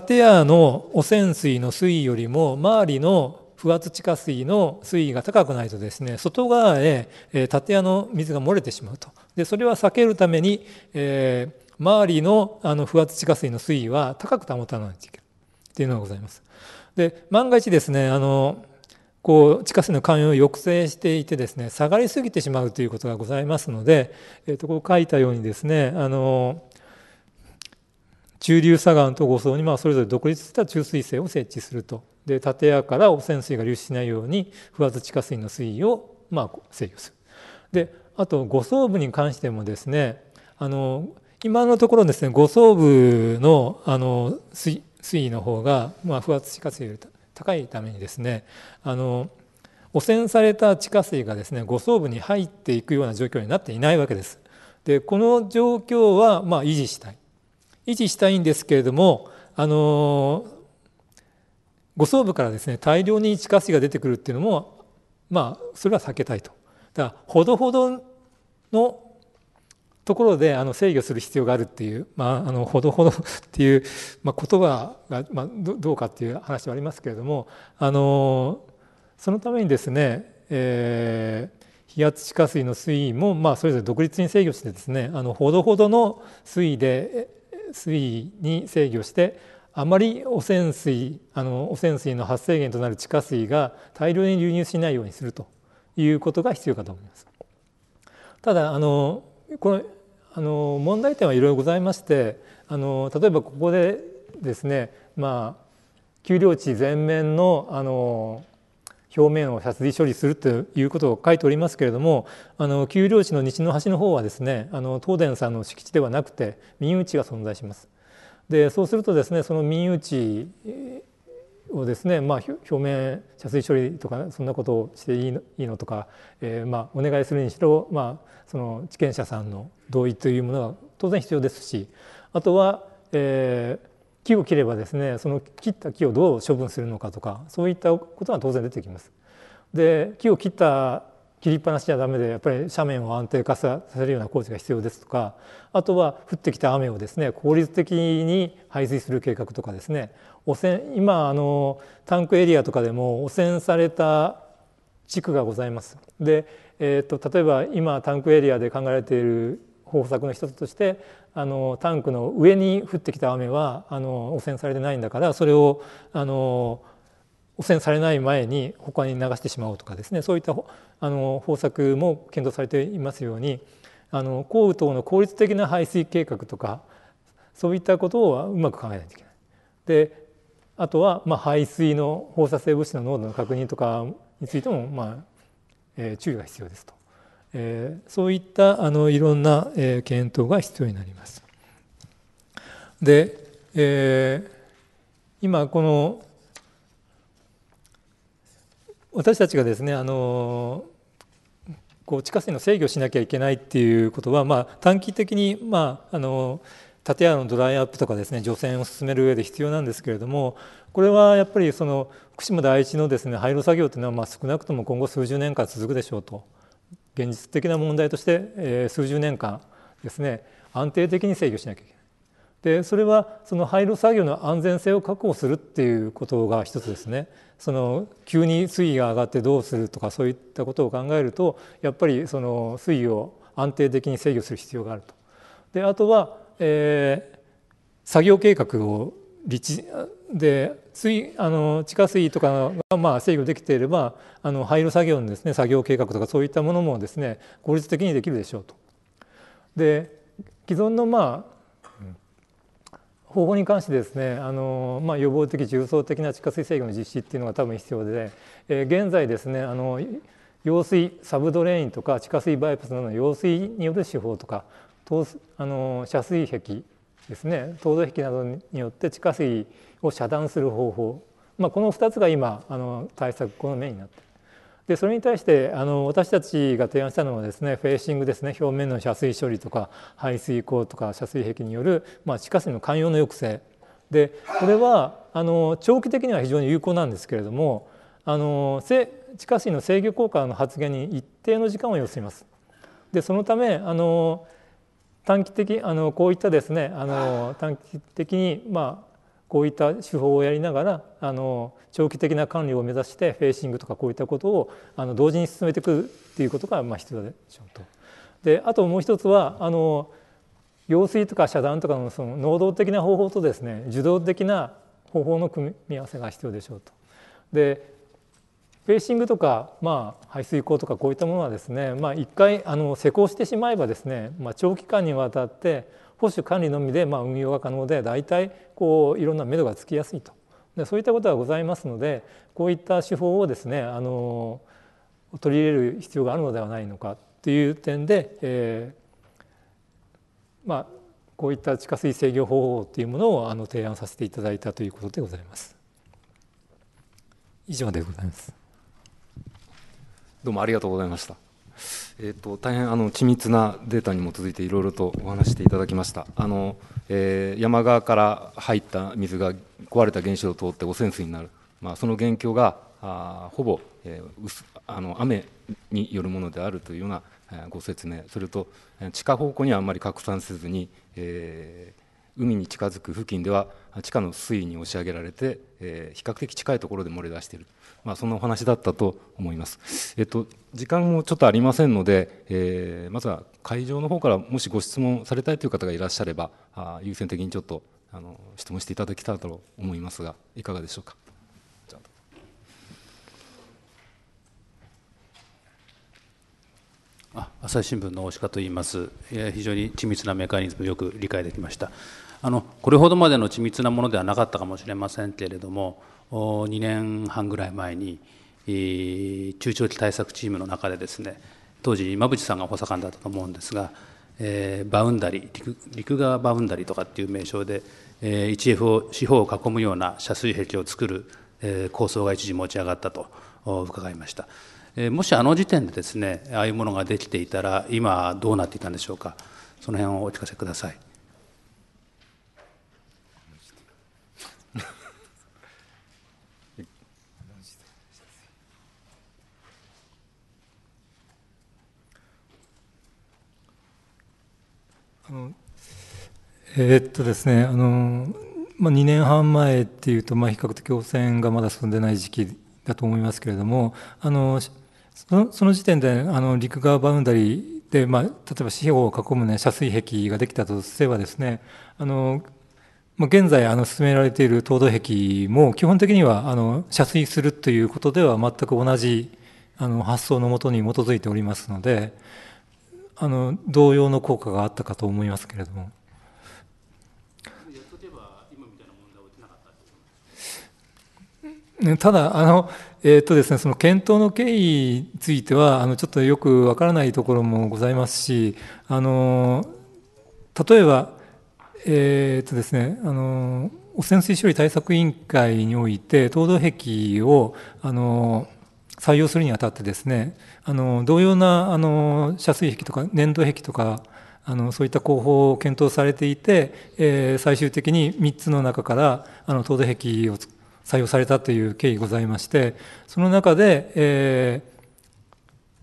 建屋の汚染水の水位よりも周りの不圧地下水の水位が高くないとですね外側へ建屋の水が漏れてしまうとでそれは避けるために、えー、周りのあの不圧地下水の水位は高く保たないといけないというのがございます。で万が一ですねあのこう地下水の関与を抑制していてですね下がりすぎてしまうということがございますので、えー、とこう書いたようにですねあの中流砂岩と護層にまあそれぞれ独立した注水性を設置するとで建屋から汚染水が流出しないように不圧地下水の水位をまあ制御する。であと護層部に関してもですねあの今のところですね護層部のあの水水位の方がまあ不圧地下水より高いためにですねあの汚染された地下水がですね5層部に入っていくような状況になっていないわけです。でこの状況はまあ維持したい維持したいんですけれども、あのご総部からですね大量に地下水が出てくるっていうのもまあそれは避けたいと。だからほどほどのところであの制御する必要があるっていう、まあ、あのほどほど っていう、まあ、言葉が、まあ、どうかっていう話はありますけれどもあのそのためにですね、えー、飛圧地下水の水位も、まあ、それぞれ独立に制御してですねあのほどほどの水位で水位に制御してあまり汚染水あの汚染水の発生源となる地下水が大量に流入しないようにするということが必要かと思います。ただあのこのあの問題点はいろいろございましてあの例えばここでですねまあ丘陵地全面のあの表面を殺理処理するということを書いておりますけれどもあの丘陵地の西の端の方はですねあの東電さんの敷地ではなくて民有地が存在します。でそうするとですねその民有地をですね、まあ、表面遮水処理とかそんなことをしていいのいいのとか、えー、まあお願いするにしろ、まあ、その地権者さんの同意というものが当然必要ですしあとは、えー、木を切ればですねその切った木をどう処分するのかとかそういったことが当然出てきます。で木を切った切りっぱなしじゃダメでやっぱり斜面を安定化させるような工事が必要ですとかあとは降ってきた雨をですね効率的に排水する計画とかですね汚染今あのタンクエリアとかでも汚染された地区がございます。で、えーと、と例えば今タンクエリアで考えられている方策の一つとしてあのタンクの上に降ってきた雨はあの汚染されてないんだからそれをあの汚染されない前に他に流してしまおうとかですねそういったあの方策も検討されていますようにあの降雨等の効率的な排水計画とかそういったことをうまく考えないといけない。であとは、まあ、排水の放射性物質の濃度の確認とかについても、まあえ注意が必要ですと。えそういったあのいろんな、え検討が必要になります。で、えー、今この私たちがですねあのこう地下水の制御しなきゃいけないっていうことは、まあ、短期的に、まあ、あの建屋のドライアップとかですね除染を進める上で必要なんですけれどもこれはやっぱりその福島第一のですね廃炉作業というのはまあ少なくとも今後数十年間続くでしょうと。現実的な問題として、数十年間ですね安定的に制御しなきゃいけない。でそれはその廃炉作業の安全性を確保するっていうことが一つですねその急に水位が上がってどうするとかそういったことを考えるとやっぱりその水位を安定的に制御する必要があると。であとは、えー、作業計画を立地で水あの地下水とかがまあ制御できていればあの廃炉作業のです、ね、作業計画とかそういったものもですね効率的にできるでしょうと。で既存のまあ方法に関してですねあの、まあ、予防的重層的な地下水制御の実施っていうのが多分必要で、えー、現在ですねあの用水サブドレインとか地下水バイパスなどの用水による手法とかあの遮水壁ですね凍土壁などによって地下水を遮断する方法、まあ、この2つが今あの対策この面になっている。でそれに対してあの私たちが提案したのはですねフェーシングですね表面の遮水処理とか排水口とか遮水壁による、まあ、地下水の寛容の抑制でこれはあの長期的には非常に有効なんですけれどもあの地下水の制御効果の発現に一定の時間を要します。でそのためあの短期的あのこういったですねあの短期的にまあこういった手法をやりながらあの長期的な管理を目指してフェーシングとかこういったことをあの同時に進めていくっていうことがまあ必要でしょうと。であともう一つはあの用水とか遮断とかのその能動的な方法とですね受動的な方法の組み合わせが必要でしょうと。でフェーシングとか、まあ、排水口とかこういったものはですね一、まあ、回あの施工してしまえばですね、まあ、長期間にわたって保守管理のみでまあ運用が可能で大体こういろんな目処がつきやすいとでそういったことがございますのでこういった手法をですねあの取り入れる必要があるのではないのかという点で、えー、まあ、こういった地下水制御方法というものをあの提案させていただいたということでございます。以上でございます。どうもありがとうございました。えーと、大変あの緻密なデータに基づいていろいろとお話していただきましたあの、えー、山側から入った水が壊れた原子炉を通って汚染水になる、まあ、その元凶があほぼ、えー、あの雨によるものであるというような、えー、ご説明それと地下方向にはあんまり拡散せずに、えー海に近づく付近では地下の水位に押し上げられて、えー、比較的近いところで漏れ出している、まあ、そんなお話だったと思います、えっと、時間もちょっとありませんので、えー、まずは会場の方からもしご質問されたいという方がいらっしゃればあ優先的にちょっとあの質問していただきたいと思いますがいかがでしょうか。あ朝日新聞の大鹿と言います、えー、非常に緻密なメカニズムよく理解できましたあのこれほどまでの緻密なものではなかったかもしれませんけれども2年半ぐらい前に、中長期対策チームの中でですね当時馬淵さんが補佐官だったと思うんですが、えー、バウンダリ陸陸側バウンダリとかっていう名称で、えー、1F を四方を囲むような遮水壁を作る、えー、構想が一時持ち上がったと伺いました、えー、もしあの時点でですねああいうものができていたら今どうなっていたんでしょうかその辺をお聞かせください。えー、っとですねあの、まあ、2年半前っていうと、まあ、比較的汚染がまだ進んでない時期だと思いますけれどもあのその時点であの陸側バウンダリーで、まあ、例えば四方を囲む、ね、遮水壁ができたとすればですねあのまあ、現在あの進められている凍土壁も基本的にはあの遮水するということでは全く同じあの発想のもとに基づいておりますので、あの同様の効果があったかと思いますけれども。ただあの、えーとですね、その検討の経緯についてはあのちょっとよくわからないところもございますしあの例えば、えーとですね、あの汚染水処理対策委員会において凍土壁をあの、採用するにあたってですねあの同様なあの遮水壁とか粘土壁とかあのそういった工法を検討されていて、えー、最終的に3つの中からあの凍土壁を採用されたという経緯ございましてその中で、えー、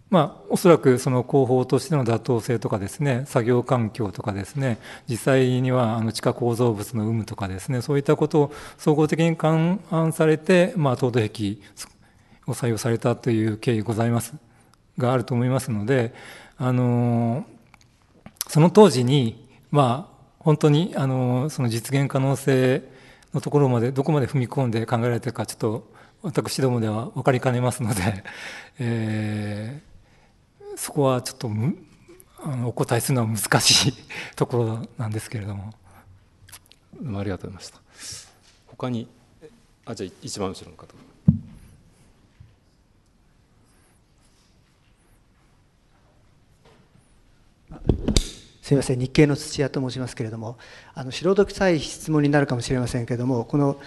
まあ、おそらくその工法としての妥当性とかですね作業環境とかですね実際にはあの地下構造物の有無とかですねそういったことを総合的に勘案されて、まあ、凍土壁ご採用されたという経緯ございますがあると思いますので、あのその当時に、まあ、本当に、あのその実現可能性のところまでどこまで踏み込んで考えられてるかちょっと私どもでは分かりかねますので、えー、そこはちょっとあのお答えするのは難しいところなんですけれども。ありがとうございました。他にあじゃあ一番後ろの方。すみません日経の土屋と申しますけれどもあの素人臭い質問になるかもしれませんけれどもこの、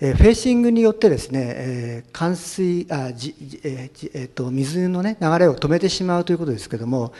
えフェーシングによってですね、えー、冠水あじえーえー、と水の、ね、流れを止めてしまうということですけれども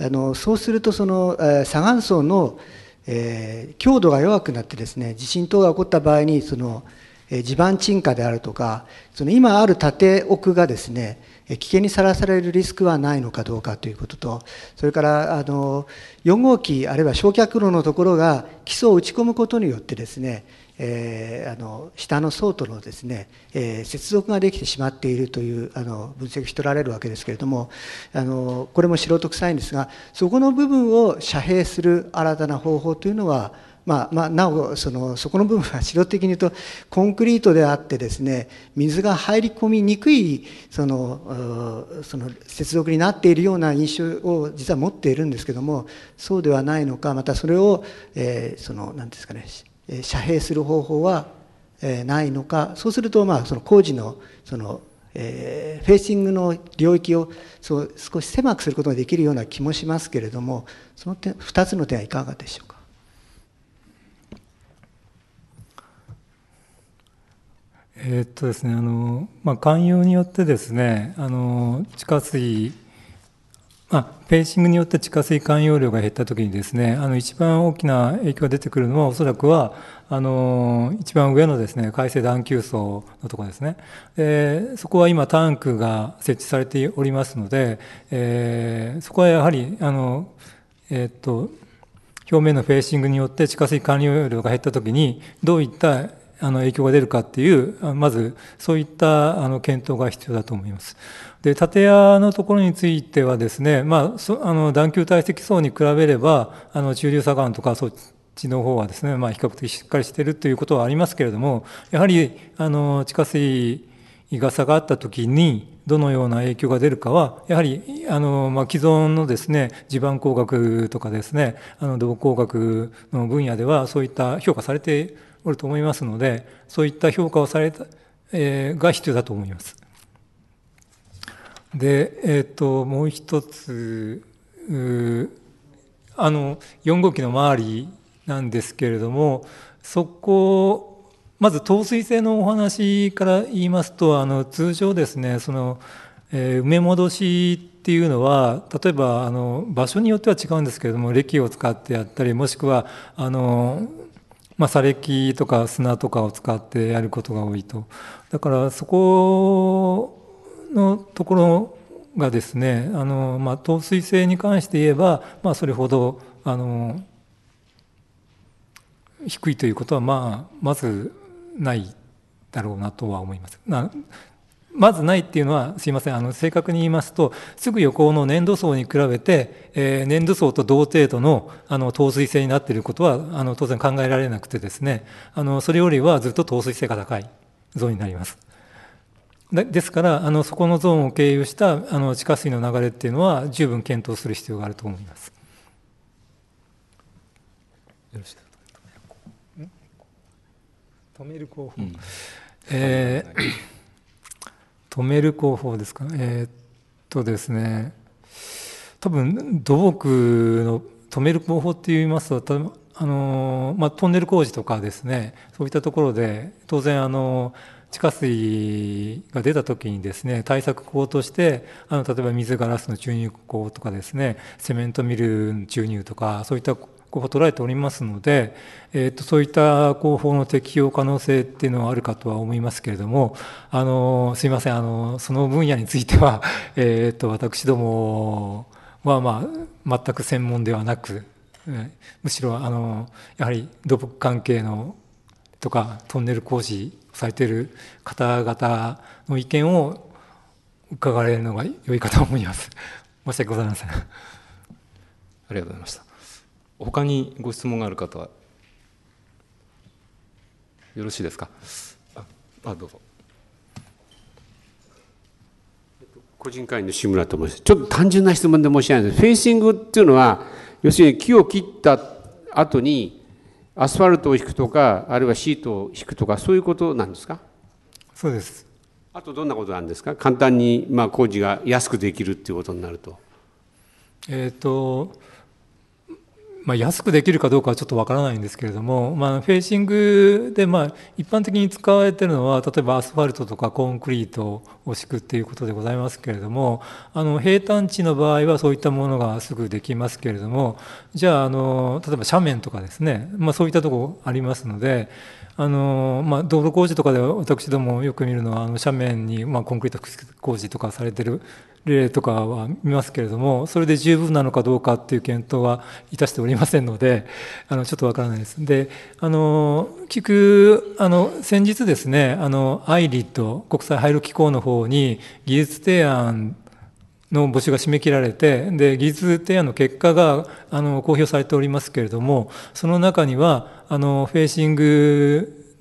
あのそうするとその、えー、左岸層の、えー、強度が弱くなってですね地震等が起こった場合にその、えー、地盤沈下であるとかその今ある建屋がですね危険にさらされるリスクはないのかどうかということとそれからあの4号機あるいは焼却炉のところが基礎を打ち込むことによってですねえー、あの下の層とのですね、えー、接続ができてしまっているというあの分析しておられるわけですけれどもあのこれも素人臭いんですがそこの部分を遮蔽する新たな方法というのはまあまあ、なおそのそこの部分は指導的に言うとコンクリートであってですね水が入り込みにくいそのその接続になっているような印象を実は持っているんですけどもそうではないのかまたそれを、えー、その何ですかね遮蔽する方法は、えー、ないのかそうすると、まあ、その工事のその、えー、フェーシングの領域をそう少し狭くすることができるような気もしますけれどもその点2つの点はいかがでしょうかえー、っとですね、あの、まあ、寛容によってですね、あの、地下水、まあ、ペーシングによって地下水含容量が減った時にですね、あの、一番大きな影響が出てくるのは、おそらくは、あの、一番上のですね、海水断球層のところですね。で、そこは今タンクが設置されておりますので、えー、そこはやはり、あの、えー、っと、表面のフェーシングによって地下水含容量が減った時に、どういったあの影響が出るかっていう、まずそういったあの検討が必要だと思います。で、建屋のところについてはですね、まあ、あの断球体積層に比べれば、あの中流砂岩とかそっちの方はですね、まあ、比較的しっかりしてるということはありますけれども、やはりあの地下水が差があった時に、どのような影響が出るかは、やはり、あの、まあ、既存のですね、地盤工学とかですね、あの、動工学の分野では、そういった評価されておると思いますので、そういった評価をされた、えー、が必要だと思います。で、えっ、ー、と、もう一つ、あの、4号機の周りなんですけれども、そこ、まず透水性のお話から言いますと、あの、通常ですね、その、えー、埋め戻しっていうのは例えばあの場所によっては違うんですけれども歴を使ってやったりもしくはあのまあ、砂礫とか砂とかを使ってやることが多いと。だからそこのところがですね、あの、まあ、透水性に関して言えば、まあ、それほど、あの、低いということは、まあ、まずないだろうなとは思います。なまずないっていうのは、すいません、あの正確に言いますと、すぐ横の粘土層に比べて、えー、粘土層と同程度のあの透水性になっていることはあの当然考えられなくてですねあの、それよりはずっと透水性が高いゾーンになります。ですからあの、そこのゾーンを経由したあの地下水の流れっていうのは、十分検討する必要があると思います。よろしい止める方法、うん、えー止める工法ですかえー、っとですね多分土木の止める工法って言いますとあのまあ、トンネル工事とかですねそういったところで当然あの地下水が出た時にですね対策工としてあの例えば水ガラスの注入口とかですねセメントミル注入とかそういったこ取捉えておりますので、えー、とそういった工法の適用可能性っていうのはあるかとは思いますけれどもあのすいませんあのその分野については、えー、と私どもは、まあ、全く専門ではなくむしろあのやはり土木関係のとかトンネル工事をされている方々の意見を伺われるのが良いかと思います。申し訳ございません。ありがとうございました。他にご質問がある方はよろしいですかあどうぞ個人会員の志村と申しますちょっと単純な質問で申し上げますフェンシングっていうのは要するに木を切った後にアスファルトを引くとかあるいはシートを引くとかそういうことなんですかそうですあとどんなことなんですか簡単にまあ工事が安くできるっていうことになるとえっ、ー、とまあ、安くできるかどうかはちょっとわからないんですけれども、まあ、フェーシングで、まあ、一般的に使われてるのは例えばアスファルトとかコンクリートを敷くっていうことでございますけれどもあの平坦地の場合はそういったものがすぐできますけれどもじゃああの例えば斜面とかですね、まあ、そういったとこありますのであのまあ、道路工事とかで私どもよく見るのはあの斜面に、まあ、コンクリート工事とかされてる例とかは見ますけれどもそれで十分なのかどうかっていう検討はいたしておりませんのであのちょっとわからないです。であの聞くあの先日ですねあの i r i 国際廃炉機構の方方に技術提案の募集が締め切られて、で、技術提案の結果が、あの、公表されておりますけれども、その中には、あの、フェーシング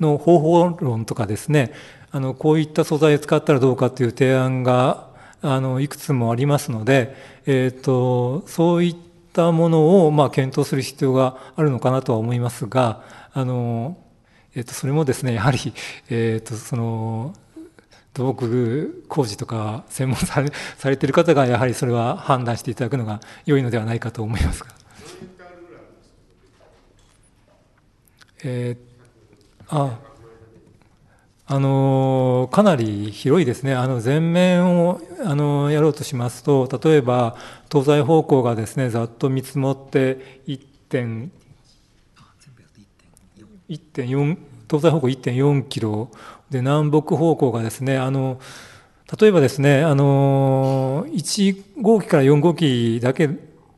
の方法論とかですね、あの、こういった素材を使ったらどうかという提案が、あの、いくつもありますので、えっ、ー、と、そういったものを、まあ、検討する必要があるのかなとは思いますが、あの、えっ、ー、と、それもですね、やはり、えっ、ー、と、その、土木工事とか専門されてる方がやはりそれは判断していただくのが良いのではないかと思いますが。えー、ああのかなり広いですね、あの前面をあのやろうとしますと、例えば東西方向がですねざっと見積もって1.4東西方向1.4キロで南北方向がですねあの例えばですねあの1号機から4号機だけ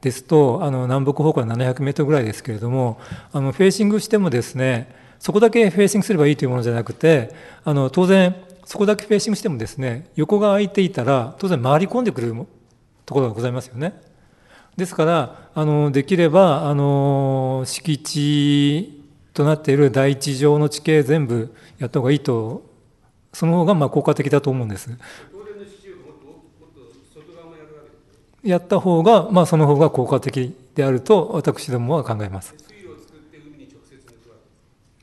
ですとあの南北方向は700メートルぐらいですけれどもあのフェーシングしてもですねそこだけフェーシングすればいいというものじゃなくてあの当然そこだけフェーシングしてもですね横が空いていたら当然回り込んでくるところがございますよね。ですからあのできればあの敷地となっている第一条の地形全部やった方がいいと、その方がまあ効果的だと思うんです。やった方が、まあ、その方が効果的であると私どもは考えます。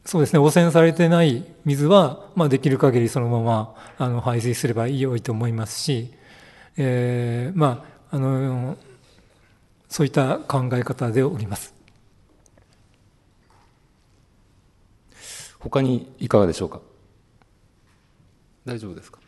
そうですね、汚染されてない水は、まあ、できる限りそのままあの排水すればいいと思いますし、えー、まあ、あのそういった考え方でおります。他にいかがでしょうか大丈夫ですか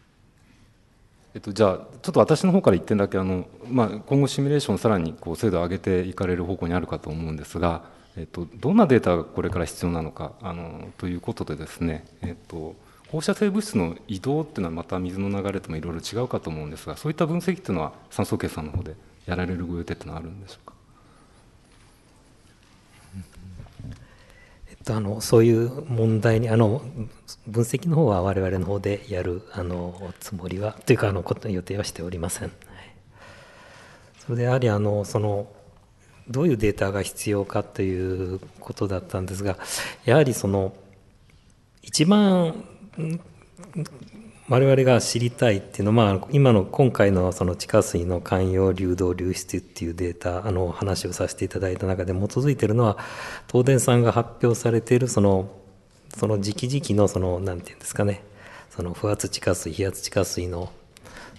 えっと、じゃあちょっと私の方から1点だけあの、まあ、今後シミュレーションさらにこう精度を上げていかれる方向にあるかと思うんですが、えっと、どんなデータがこれから必要なのかあのということでですね、えっと、放射性物質の移動っていうのはまた水の流れともいろいろ違うかと思うんですがそういった分析っていうのは酸素計算の方でやられるご予定っていうのはあるんでしょうかとあのそういう問題にあの分析の方は我々の方でやるあのつもりはというかあのこと予定はしておりません。それでやはりあのそのどういうデータが必要かということだったんですがやはりその一番我々が知りたいっていうのは、まあ、今の今回のその地下水の寛容流動流出っていうデータあの話をさせていただいた中で基づいてるのは東電さんが発表されているそのその時期時期のその何て言うんですかねその不圧地下水、非圧地下水の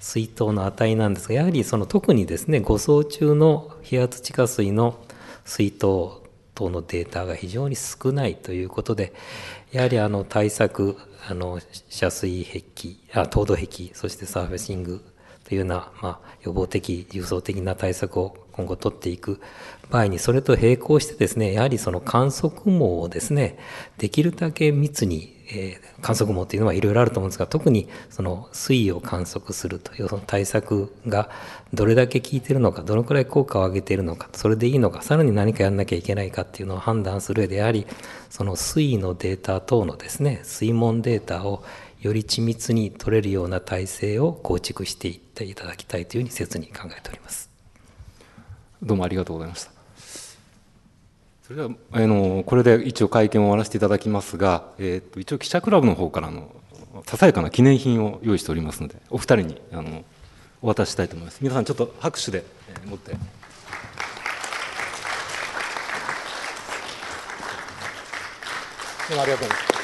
水筒の値なんですが、やはりその特にですね、護送中の非圧地下水の水筒等のデータが非常に少ないということで、やはりあの対策、あの遮水壁あ凍土壁そしてサーフェシングというような、まあ、予防的重層的な対策を今後取っていく場合にそれと並行してですねやはりその観測網をですねできるだけ密にえー、観測網というのはいろいろあると思うんですが特にその水位を観測するというその対策がどれだけ効いてるのかどのくらい効果を上げているのかそれでいいのかさらに何かやんなきゃいけないかっていうのを判断する上でやはりその水位のデータ等のですね水門データをより緻密に取れるような体制を構築していっていただきたいというふうに切に考えております。どうもありがとうございました。それではあのこれで一応会見を終わらせていただきますが、えーと、一応記者クラブの方からのささやかな記念品を用意しておりますのでお二人にあのお渡ししたいと思います皆さんちょっと拍手で、えー、持ってどうもありがとうございます